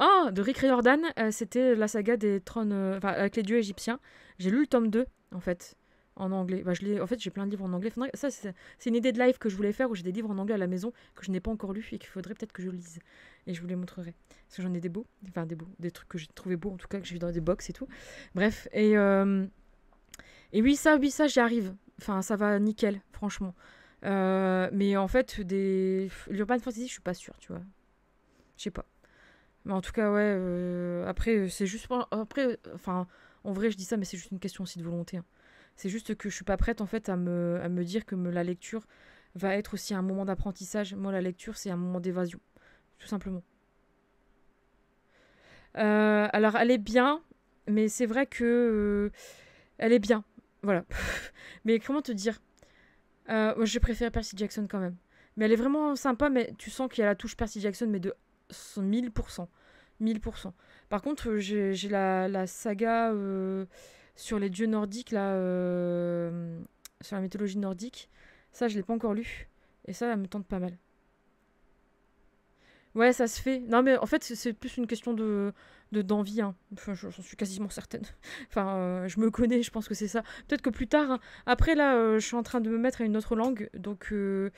oh, de Rick Riordan, euh, c'était la saga des trônes, enfin avec les dieux égyptiens. J'ai lu le tome 2, en fait en anglais. Bah, je en fait, j'ai plein de livres en anglais. Ça, c'est une idée de live que je voulais faire où j'ai des livres en anglais à la maison que je n'ai pas encore lus et qu'il faudrait peut-être que je lise. Et je vous les montrerai. Parce que j'en ai des beaux. Enfin, des beaux. Des trucs que j'ai trouvé beaux, en tout cas, que j'ai vu dans des box et tout. Bref. Et, euh, et oui, ça, oui, ça, j'y arrive. Enfin, ça va nickel, franchement. Euh, mais en fait, des... l'urban fantasy, je suis pas sûre, tu vois. Je sais pas. Mais en tout cas, ouais. Euh, après, c'est juste. Après, enfin, en vrai, je dis ça, mais c'est juste une question aussi de volonté. Hein. C'est juste que je suis pas prête en fait à me, dire que la lecture va être aussi un moment d'apprentissage. Moi, la lecture, c'est un moment d'évasion, tout simplement. Euh, alors, elle est bien, mais c'est vrai que euh, elle est bien, voilà. mais comment te dire euh, Moi, je préfère Percy Jackson quand même. Mais elle est vraiment sympa, mais tu sens qu'il y a la touche Percy Jackson, mais de 1000%. 1000%. Par contre, j'ai la, saga sur les dieux nordiques, là, euh, sur la mythologie nordique. Ça, je l'ai pas encore lu. Et ça, me tente pas mal. Ouais, ça se fait. Non, mais en fait, c'est plus une question de d'envie. De, hein. enfin, j'en suis quasiment certaine. enfin, euh, je me connais, je pense que c'est ça. Peut-être que plus tard. Hein. Après, là, euh, je suis en train de me mettre à une autre langue. Donc, euh,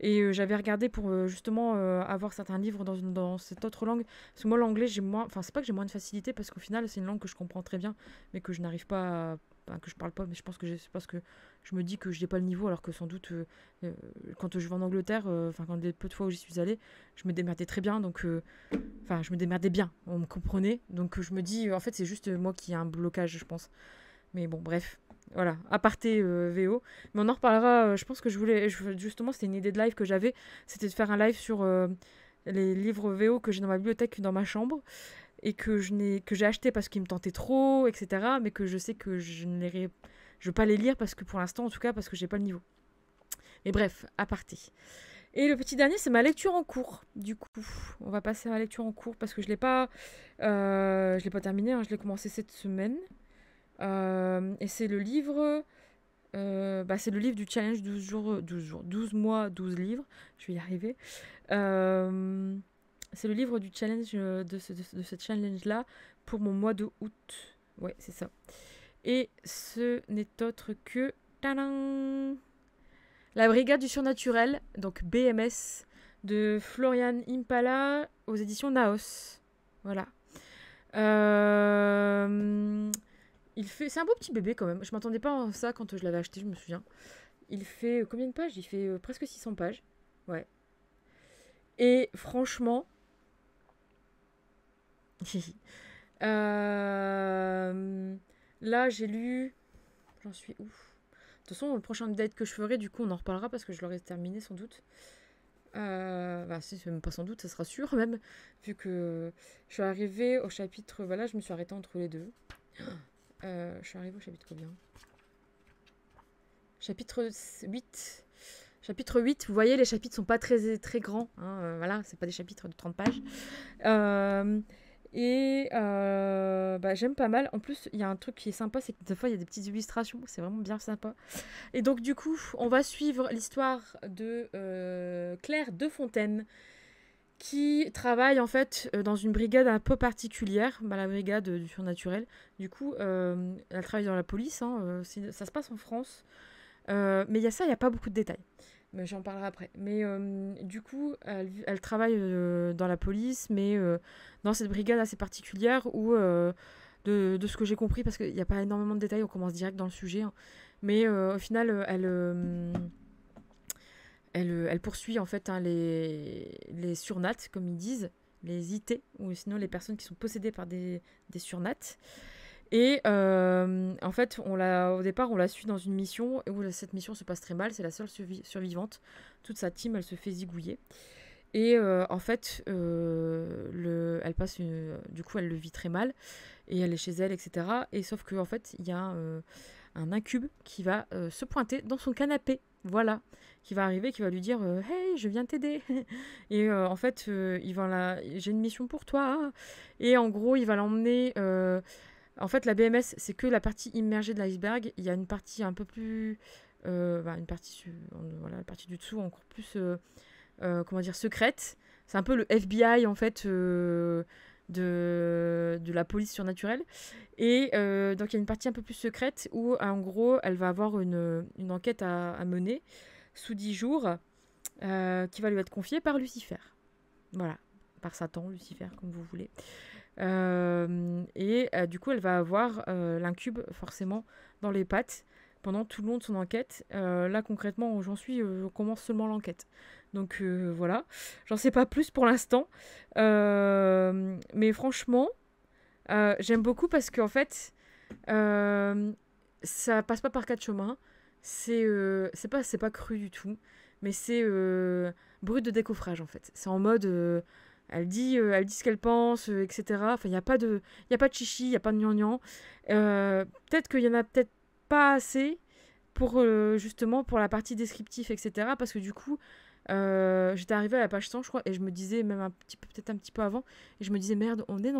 et j'avais regardé pour justement avoir certains livres dans, dans, cette autre langue. Parce que moi, l'anglais, j'ai moins. Enfin, c'est pas que j'ai moins de facilité, parce qu'au final, c'est une langue que je comprends très bien, mais que je n'arrive pas à que je parle pas, mais je pense que c'est parce que je me dis que je n'ai pas le niveau, alors que sans doute, euh, euh, quand je vais en Angleterre, euh, enfin, quand les peu de fois où j'y suis allée, je me démerdais très bien, donc, enfin, je me démerdais bien, on me comprenait, donc je me dis, en fait, c'est juste moi qui ai un blocage, je pense. Mais bon, bref, voilà, aparté VO. Mais on en reparlera. je pense que je voulais. justement, c'était une idée de live que j'avais. C'était de faire un live sur les livres VO que j'ai dans ma bibliothèque, dans ma chambre et que je n'ai que j'ai acheté parce qu'il me tentait trop, etc. Mais que je sais que je ne les je pas les lire parce que pour l'instant, en tout cas, parce que j'ai pas le niveau. Mais bref, à partir. Et le petit dernier, c'est ma lecture en cours. Du coup, on va passer à ma lecture en cours parce que je l'ai pas, euh, je l'ai pas terminée. Hein, je l'ai commencé cette semaine. Euh, et c'est le livre. Euh, bah, c'est le livre du challenge 12 jours, 12 jours, 12 mois, 12 livres, je vais y arriver. Euh, c'est le livre du challenge euh, de ce, challenge-là pour mon mois de août. Ouais, c'est ça. Et ce n'est autre que. Tadam la Brigade du Surnaturel, donc BMS, de Florian Impala aux éditions Naos. Voilà. Euh, il fait, c'est un beau petit bébé quand même. Je m'attendais pas à ça quand je l'avais acheté, je me souviens. Il fait euh, combien de pages Il fait presque 600 pages. Ouais. Et franchement, Euh, là, j'ai lu. J'en suis où De toute façon, le prochain update que je ferai, du coup, on en reparlera parce que je l'aurai terminé sans doute. Euh, bah, si, même pas sans doute, ça sera sûr même, vu que je suis arrivée au chapitre. Voilà, je me suis arrêtée entre les deux. Euh, je suis arrivée au chapitre combien Chapitre 8. Chapitre 8, vous voyez, les chapitres sont pas très, très grands. Hein, voilà, c'est pas des chapitres de 30 pages. Euh, et euh, bah, j'aime pas mal. En plus, il y a un truc qui est sympa, c'est que des fois, il y a des petites illustrations. C'est vraiment bien sympa. Et donc, du coup, on va suivre l'histoire de euh, Claire de Fontaine, qui travaille en fait euh, dans une brigade un peu particulière, bah, la brigade du surnaturel. Du coup, elle travaille dans la police. Hein, ça se passe en France. mais il y a ça, il n'y a pas beaucoup de détails mais j'en parlerai après. Mais euh, du coup, elle, travaille euh, dans la police, mais euh, dans cette brigade assez particulière où, de, ce que j'ai compris, parce qu'il n'y a pas énormément de détails, on commence direct dans le sujet, hein. mais au final, elle, elle, poursuit en fait hein, les, surnates, comme ils disent, les IT, ou sinon les personnes qui sont possédées par des, des surnates. Et euh, en fait, on l'a, au départ, on la suit dans une mission où cette mission se passe très mal. C'est la seule survivante. Toute sa team, elle se fait zigouiller. Et euh, en fait, euh, le, elle passe du coup, elle le vit très mal. Et elle est chez elle, etc. Et sauf qu'en en fait, il y a un, incube qui va se pointer dans son canapé. Voilà, qui va arriver, qui va lui dire Hey, je viens t'aider. et en fait, il va la... j'ai une mission pour toi. Et en gros, il va l'emmener en fait, la BMS, c'est que la partie immergée de l'iceberg. Il y a une partie un peu plus. Euh, bah, une partie, voilà, la partie du dessous, encore plus. Euh, euh, comment dire, secrète. C'est un peu le FBI, en fait, de, de la police surnaturelle. Et donc, il y a une partie un peu plus secrète où, en gros, elle va avoir une, enquête à, mener sous 10 jours qui va lui être confiée par Lucifer. Voilà, par Satan, Lucifer, comme vous voulez. Euh, et euh, du coup, elle va avoir euh, l'incube forcément dans les pattes pendant tout le long de son enquête. là, concrètement, j'en suis, on commence seulement l'enquête. Donc voilà, j'en sais pas plus pour l'instant. mais franchement, j'aime beaucoup parce qu'en fait, ça passe pas par quatre chemins. C'est c'est pas, pas cru du tout, mais c'est brut de décoffrage en fait. C'est en mode elle dit, euh, elle dit ce qu'elle pense, euh, etc. Enfin, il n'y a pas de, a pas de chichi, il n'y a pas de gnangnan. Euh, peut-être qu'il y en a peut-être pas assez pour euh, justement pour la partie descriptif, etc. Parce que du coup, j'étais arrivée à la page 100, je crois, et je me disais même un petit peu, peut-être un petit peu avant, et je me disais merde, on est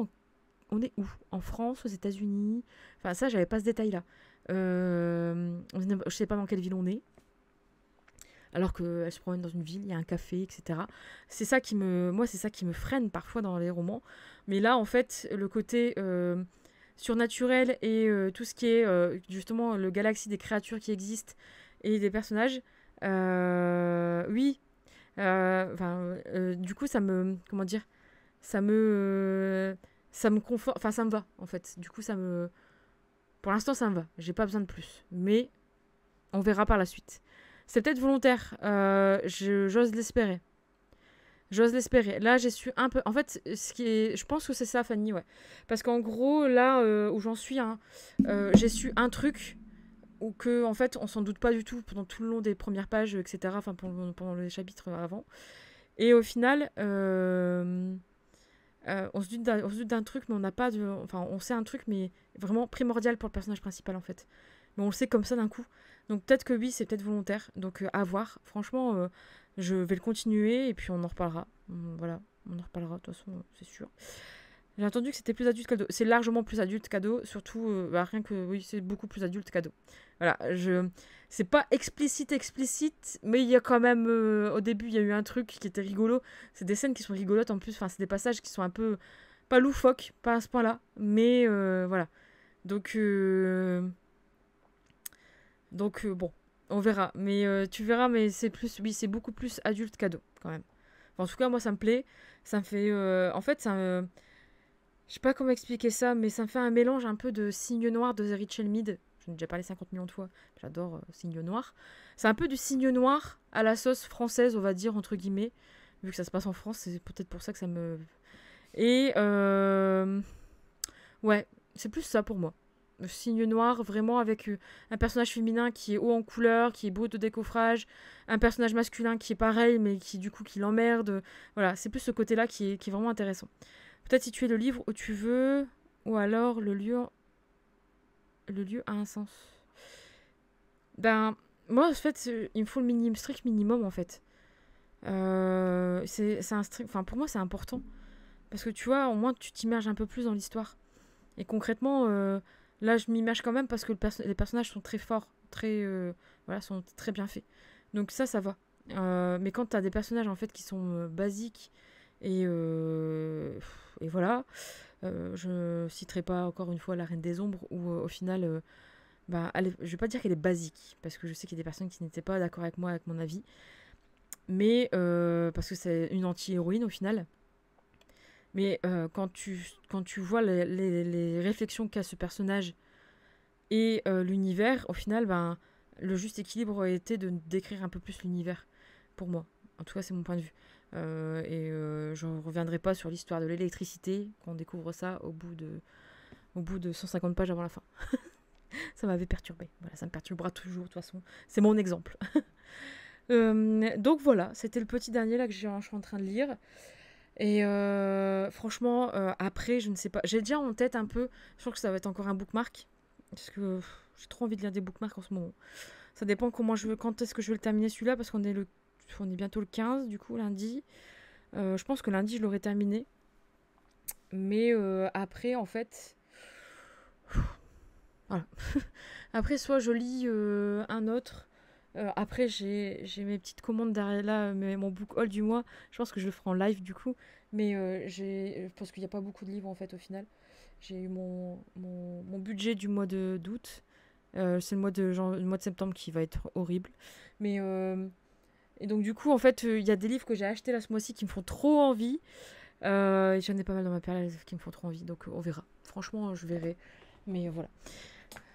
on est où En France, aux États-Unis Enfin, ça, j'avais pas ce détail là. je sais pas dans quelle ville on est alors qu'elle euh, se promène dans une ville, il y a un café, etc. C'est ça qui me, moi, c'est ça qui me freine parfois dans les romans. Mais là, en fait, le côté euh, surnaturel et euh, tout ce qui est justement le galaxie des créatures qui existent et des personnages, oui. du coup, ça me, comment dire, ça me, ça me conforte, enfin, ça me va en fait. Du coup, ça me, pour l'instant, ça me va. J'ai pas besoin de plus. Mais on verra par la suite. C'est peut-être volontaire, euh, j'ose l'espérer. J'ose l'espérer. Là, j'ai su un peu. En fait, ce qui je pense que c'est ça, Fanny, ouais. Parce qu'en gros, là euh, où j'en suis, hein, euh, j'ai su un truc où que, en fait, on s'en doute pas du tout pendant tout le long des premières pages, etc. Enfin, pendant, les chapitres avant. Et au final, on se doute d'un truc, mais on n'a pas Enfin, on sait un truc, mais vraiment primordial pour le personnage principal, en fait. Mais on le sait comme ça d'un coup. Donc peut-être que oui, c'est peut-être volontaire. Donc euh, à voir. Franchement, euh, je vais le continuer et puis on en reparlera. Voilà, on en reparlera de toute façon, euh, c'est sûr. J'ai entendu que c'était plus adulte cadeau. C'est largement plus adulte cadeau, surtout bah, rien que oui, c'est beaucoup plus adulte cadeau. Voilà, je c'est pas explicite explicite, mais il y a quand même au début, il y a eu un truc qui était rigolo. C'est des scènes qui sont rigolotes en plus, enfin c'est des passages qui sont un peu pas loufoques, pas à ce point-là, mais voilà. Donc donc euh, bon, on verra. Mais euh, tu verras, mais c'est plus, oui, c'est beaucoup plus adulte cadeau, quand même. en tout cas, moi, ça me plaît. Ça me fait, euh, en fait, ça, je sais pas comment expliquer ça, mais ça me fait un mélange un peu de signe noir de Richel Mid. je n'ai déjà parlé 50 millions de fois. J'adore signe noir. C'est un peu du signe noir à la sauce française, on va dire entre guillemets. Vu que ça se passe en France, c'est peut-être pour ça que ça me. Et ouais, c'est plus ça pour moi signe noir, vraiment avec euh, un personnage féminin qui est haut en couleur, qui est beau de décoffrage, un personnage masculin qui est pareil, mais qui du coup qui l'emmerde. Voilà, c'est plus ce côté-là qui est, qui est vraiment intéressant. Peut-être situer le livre où tu veux, ou alors le lieu, le lieu a un sens. Ben, moi, en fait, euh, il me faut le minimum, strict minimum, en fait. Euh, c'est un strict, enfin, pour moi, c'est important. Parce que tu vois, au moins, tu t'immerges un peu plus dans l'histoire. Et concrètement, Là, je m'image quand même parce que les personnages sont très forts, très, euh, voilà, sont très bien faits. Donc ça, ça va. Euh, mais quand t'as des personnages en fait qui sont euh, basiques et, et voilà, je citerai pas encore une fois la Reine des Ombres où au final, bah, ne je vais pas dire qu'elle est basique parce que je sais qu'il y a des personnes qui n'étaient pas d'accord avec moi, avec mon avis mais parce que c'est une anti-héroïne au final. Mais euh, quand, tu, quand tu vois les, réflexions qu'a ce personnage et euh, l'univers, au final, ben, le juste équilibre aurait été de décrire un peu plus l'univers, pour moi. En tout cas, c'est mon point de vue. Euh, et je ne reviendrai pas sur l'histoire de l'électricité, qu'on découvre ça au bout, de, au bout de 150 pages avant la fin. ça m'avait perturbé. Voilà, ça me perturbera toujours, de toute façon. C'est mon exemple. donc voilà, c'était le petit dernier là que je suis en train de lire. Et euh, franchement, euh, après, je ne sais pas. J'ai déjà en tête un peu. Je pense que ça va être encore un bookmark. Parce que j'ai trop envie de lire des bookmarks en ce moment. Ça dépend comment je veux, quand est-ce que je vais le terminer celui-là. Parce qu'on est, le, on est bientôt le 15, du coup, lundi. Euh, je pense que lundi, je l'aurai terminé. Mais après, en fait. Voilà. après, soit je lis un autre. Euh, après, j'ai mes petites commandes derrière là, euh, mais mon book haul du mois, je pense que je le ferai en live du coup. Mais je euh, j'ai parce qu'il n'y a pas beaucoup de livres en fait au final. J'ai eu mon, mon, budget du mois d'août. c'est le, mois de le mois de septembre qui va être horrible. Mais. et donc, du coup, en fait, il y a des livres que j'ai achetés là ce mois-ci qui me font trop envie. Euh, J'en ai pas mal dans ma période qui me font trop envie, donc on verra. Franchement, je verrai. Mais voilà.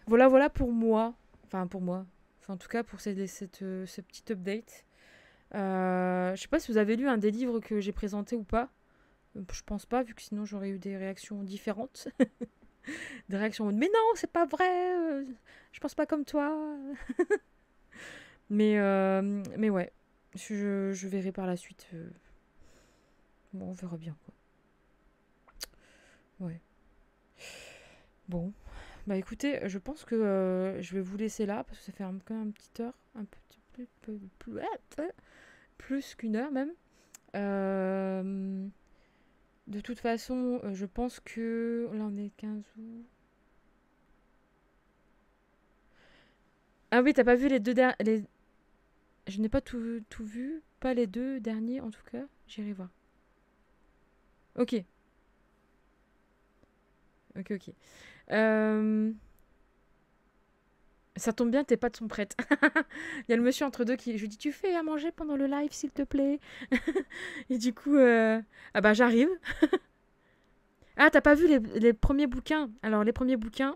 Voilà, voilà pour moi. Enfin, pour moi en tout cas, pour cette, cette, euh, ce petit update. Euh, je sais pas si vous avez lu un des livres que j'ai présenté ou pas. Euh, je pense pas, vu que sinon j'aurais eu des réactions différentes. des réactions mais non, c'est pas vrai, je pense pas comme toi. mais, mais ouais, je, verrai par la suite. on verra bien. Quoi. Ouais. Bon, bah écoutez, euh, je pense que euh, je vais vous laisser là parce que ça fait un, quand même une petite heure, un petit peu plus, plus, qu'une heure même. Euh, de toute façon, je pense que là on est 15 août. Ah oui, t'as pas vu les deux derniers. Je n'ai pas tout, tout vu, pas les deux derniers en tout cas. J'irai voir. Ok. Ok, ok. Euh, ça tombe bien, tes pas de son prêtre. Il y a le monsieur entre deux qui. Je lui dis Tu fais à manger pendant le live, s'il te plaît. et du coup, euh, ah bah j'arrive. ah, t'as pas vu les, premiers bouquins Alors, les premiers bouquins,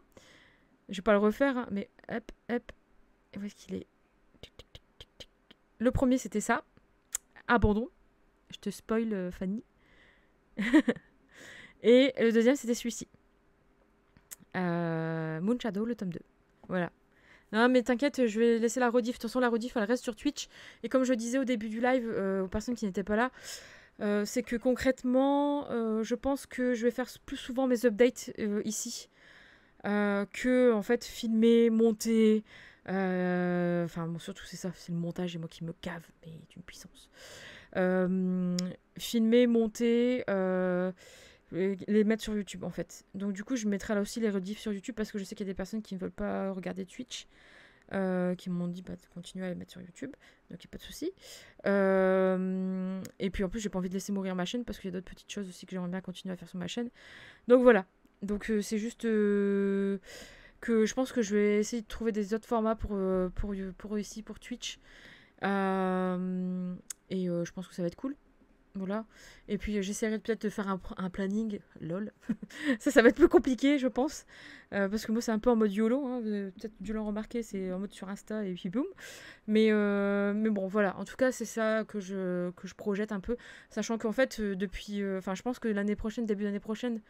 je vais pas le refaire, hein, mais hop, hop. Et où est-ce qu'il est, Le premier, c'était ça Abandon. Je te spoil, euh, Fanny. et le deuxième, c'était celui-ci. Euh, Moon Shadow, le tome 2. Voilà. Non, mais t'inquiète, je vais laisser la rediff. De toute façon, la rediff, elle reste sur Twitch. Et comme je disais au début du live euh, aux personnes qui n'étaient pas là, euh, c'est que concrètement, je pense que je vais faire plus souvent mes updates ici que, en fait, filmer, monter. Enfin, surtout, c'est ça, c'est le montage et moi qui me cave, mais d'une puissance. filmer, monter les mettre sur YouTube en fait. Donc du coup, je mettrai là aussi les rediffs sur YouTube parce que je sais qu'il y a des personnes qui ne veulent pas regarder Twitch. Euh, qui m'ont dit bah, de continuer à les mettre sur YouTube, donc il n'y a pas de souci. Euh, et puis en plus, j'ai pas envie de laisser mourir ma chaîne parce qu'il y a d'autres petites choses aussi que j'aimerais bien continuer à faire sur ma chaîne. Donc voilà, donc euh, c'est juste que je pense que je vais essayer de trouver des autres formats pour, pour, pour ici, pour Twitch. et je pense que ça va être cool. Voilà. Et puis j'essaierai peut-être de faire un, planning. Lol. ça, ça va être plus compliqué, je pense. Euh, parce que moi, c'est un peu en mode YOLO. Hein. Peut-être dû l'en remarquer, c'est en mode sur Insta et puis boum. Mais, euh, mais bon, voilà. En tout cas, c'est ça que je, que je projette un peu. Sachant qu'en fait, euh, depuis. Enfin, je pense que l'année prochaine, début d'année prochaine,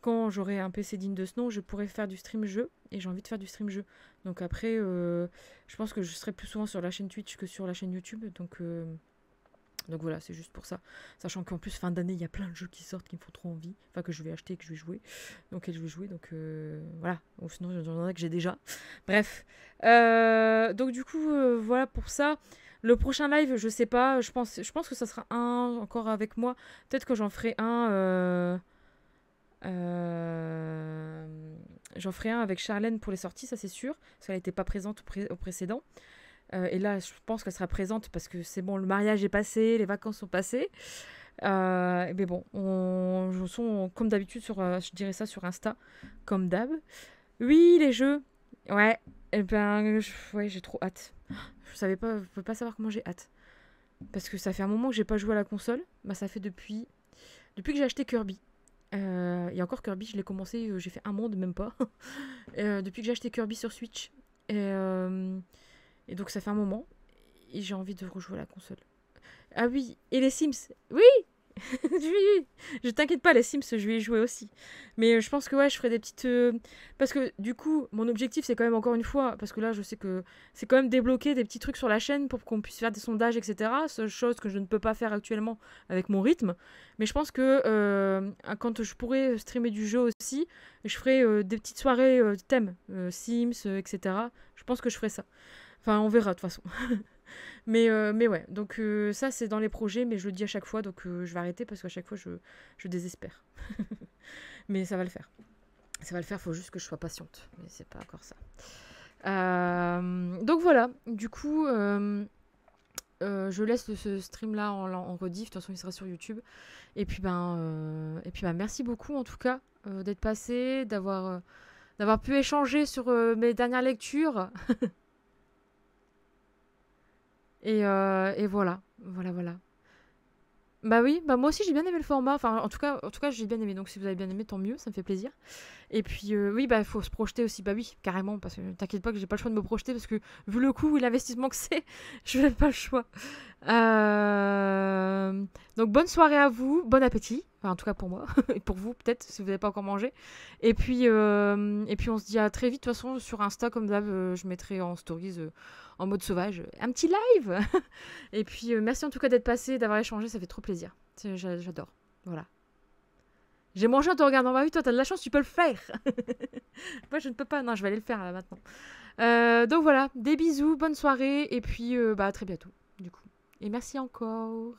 quand j'aurai un PC digne de ce nom, je pourrai faire du stream jeu. Et j'ai envie de faire du stream jeu. Donc après, je pense que je serai plus souvent sur la chaîne Twitch que sur la chaîne YouTube. Donc. Donc voilà, c'est juste pour ça. Sachant qu'en plus, fin d'année, il y a plein de jeux qui sortent qui me font trop envie. Enfin, que je vais acheter, et que je vais jouer. Donc, je vais jouer. Donc euh, voilà. sinon, il y que j'ai déjà. Bref. Euh, donc du coup, euh, voilà pour ça. Le prochain live, je sais pas. Je pense, je pense que ça sera un encore avec moi. Peut-être que j'en ferai un. J'en ferai un avec Charlène pour les sorties, ça c'est sûr. Parce qu'elle n'était pas présente au précédent. Euh, et là, je pense qu'elle sera présente parce que c'est bon, le mariage est passé, les vacances sont passées. Euh, mais bon, on, on comme d'habitude, sur, euh, je dirais ça sur Insta, comme d'hab. Oui, les jeux. Ouais, et eh ben, j'ai trop hâte. Je savais pas, je peux pas savoir comment j'ai hâte. Parce que ça fait un moment que j'ai pas joué à la console. Bah, ça fait depuis, depuis que j'ai acheté Kirby. Euh, et encore Kirby, je l'ai commencé, j'ai fait un monde, même pas. depuis que j'ai acheté Kirby sur Switch. Et, et donc ça fait un moment et j'ai envie de rejouer à la console. Ah oui, et les Sims Oui oui, je t'inquiète pas, les Sims, je vais y jouer aussi. Mais euh, je pense que ouais, je ferai des petites. Euh, parce que du coup, mon objectif, c'est quand même encore une fois, parce que là, je sais que c'est quand même débloquer des petits trucs sur la chaîne pour qu'on puisse faire des sondages, etc. Ce chose que je ne peux pas faire actuellement avec mon rythme. Mais je pense que euh, quand je pourrai streamer du jeu aussi, je ferai des petites soirées thème thèmes, Sims, etc. Je pense que je ferai ça. Enfin, on verra de toute façon. mais, euh, mais ouais, donc euh, ça c'est dans les projets, mais je le dis à chaque fois, donc euh, je vais arrêter parce qu'à chaque fois je, je désespère. mais ça va le faire. Ça va le faire, faut juste que je sois patiente. Mais c'est pas encore ça. donc voilà, du coup, je laisse ce stream là en, rediff, de toute façon il sera sur YouTube. Et puis ben, et puis ben, merci beaucoup en tout cas d'être passé, d'avoir d'avoir pu échanger sur mes dernières lectures. Euh, et, voilà, voilà, voilà. Bah oui, bah moi aussi j'ai bien aimé le format. Enfin, en tout cas, en tout cas, j'ai bien aimé. Donc si vous avez bien aimé, tant mieux, ça me fait plaisir. Et puis euh, oui, bah il faut se projeter aussi. Bah oui, carrément, parce que t'inquiète pas que j'ai pas le choix de me projeter parce que vu le coût et l'investissement que c'est, je n'ai pas le choix. Euh, donc bonne soirée à vous, bon appétit. Enfin, en tout cas pour moi et pour vous peut-être si vous n'avez pas encore mangé. Et puis et puis on se dit à très vite. De toute façon, sur Insta comme d'hab, je mettrai en stories en mode sauvage, un petit live. et puis, euh, merci en tout cas d'être passé, d'avoir échangé, ça fait trop plaisir. J'adore. Voilà. J'ai mangé en te regardant. Bah oui, toi, t'as de la chance, tu peux le faire. Moi, je ne peux pas. Non, je vais aller le faire là maintenant. Euh, donc voilà, des bisous, bonne soirée, et puis euh, bah, à très bientôt, du coup. Et merci encore.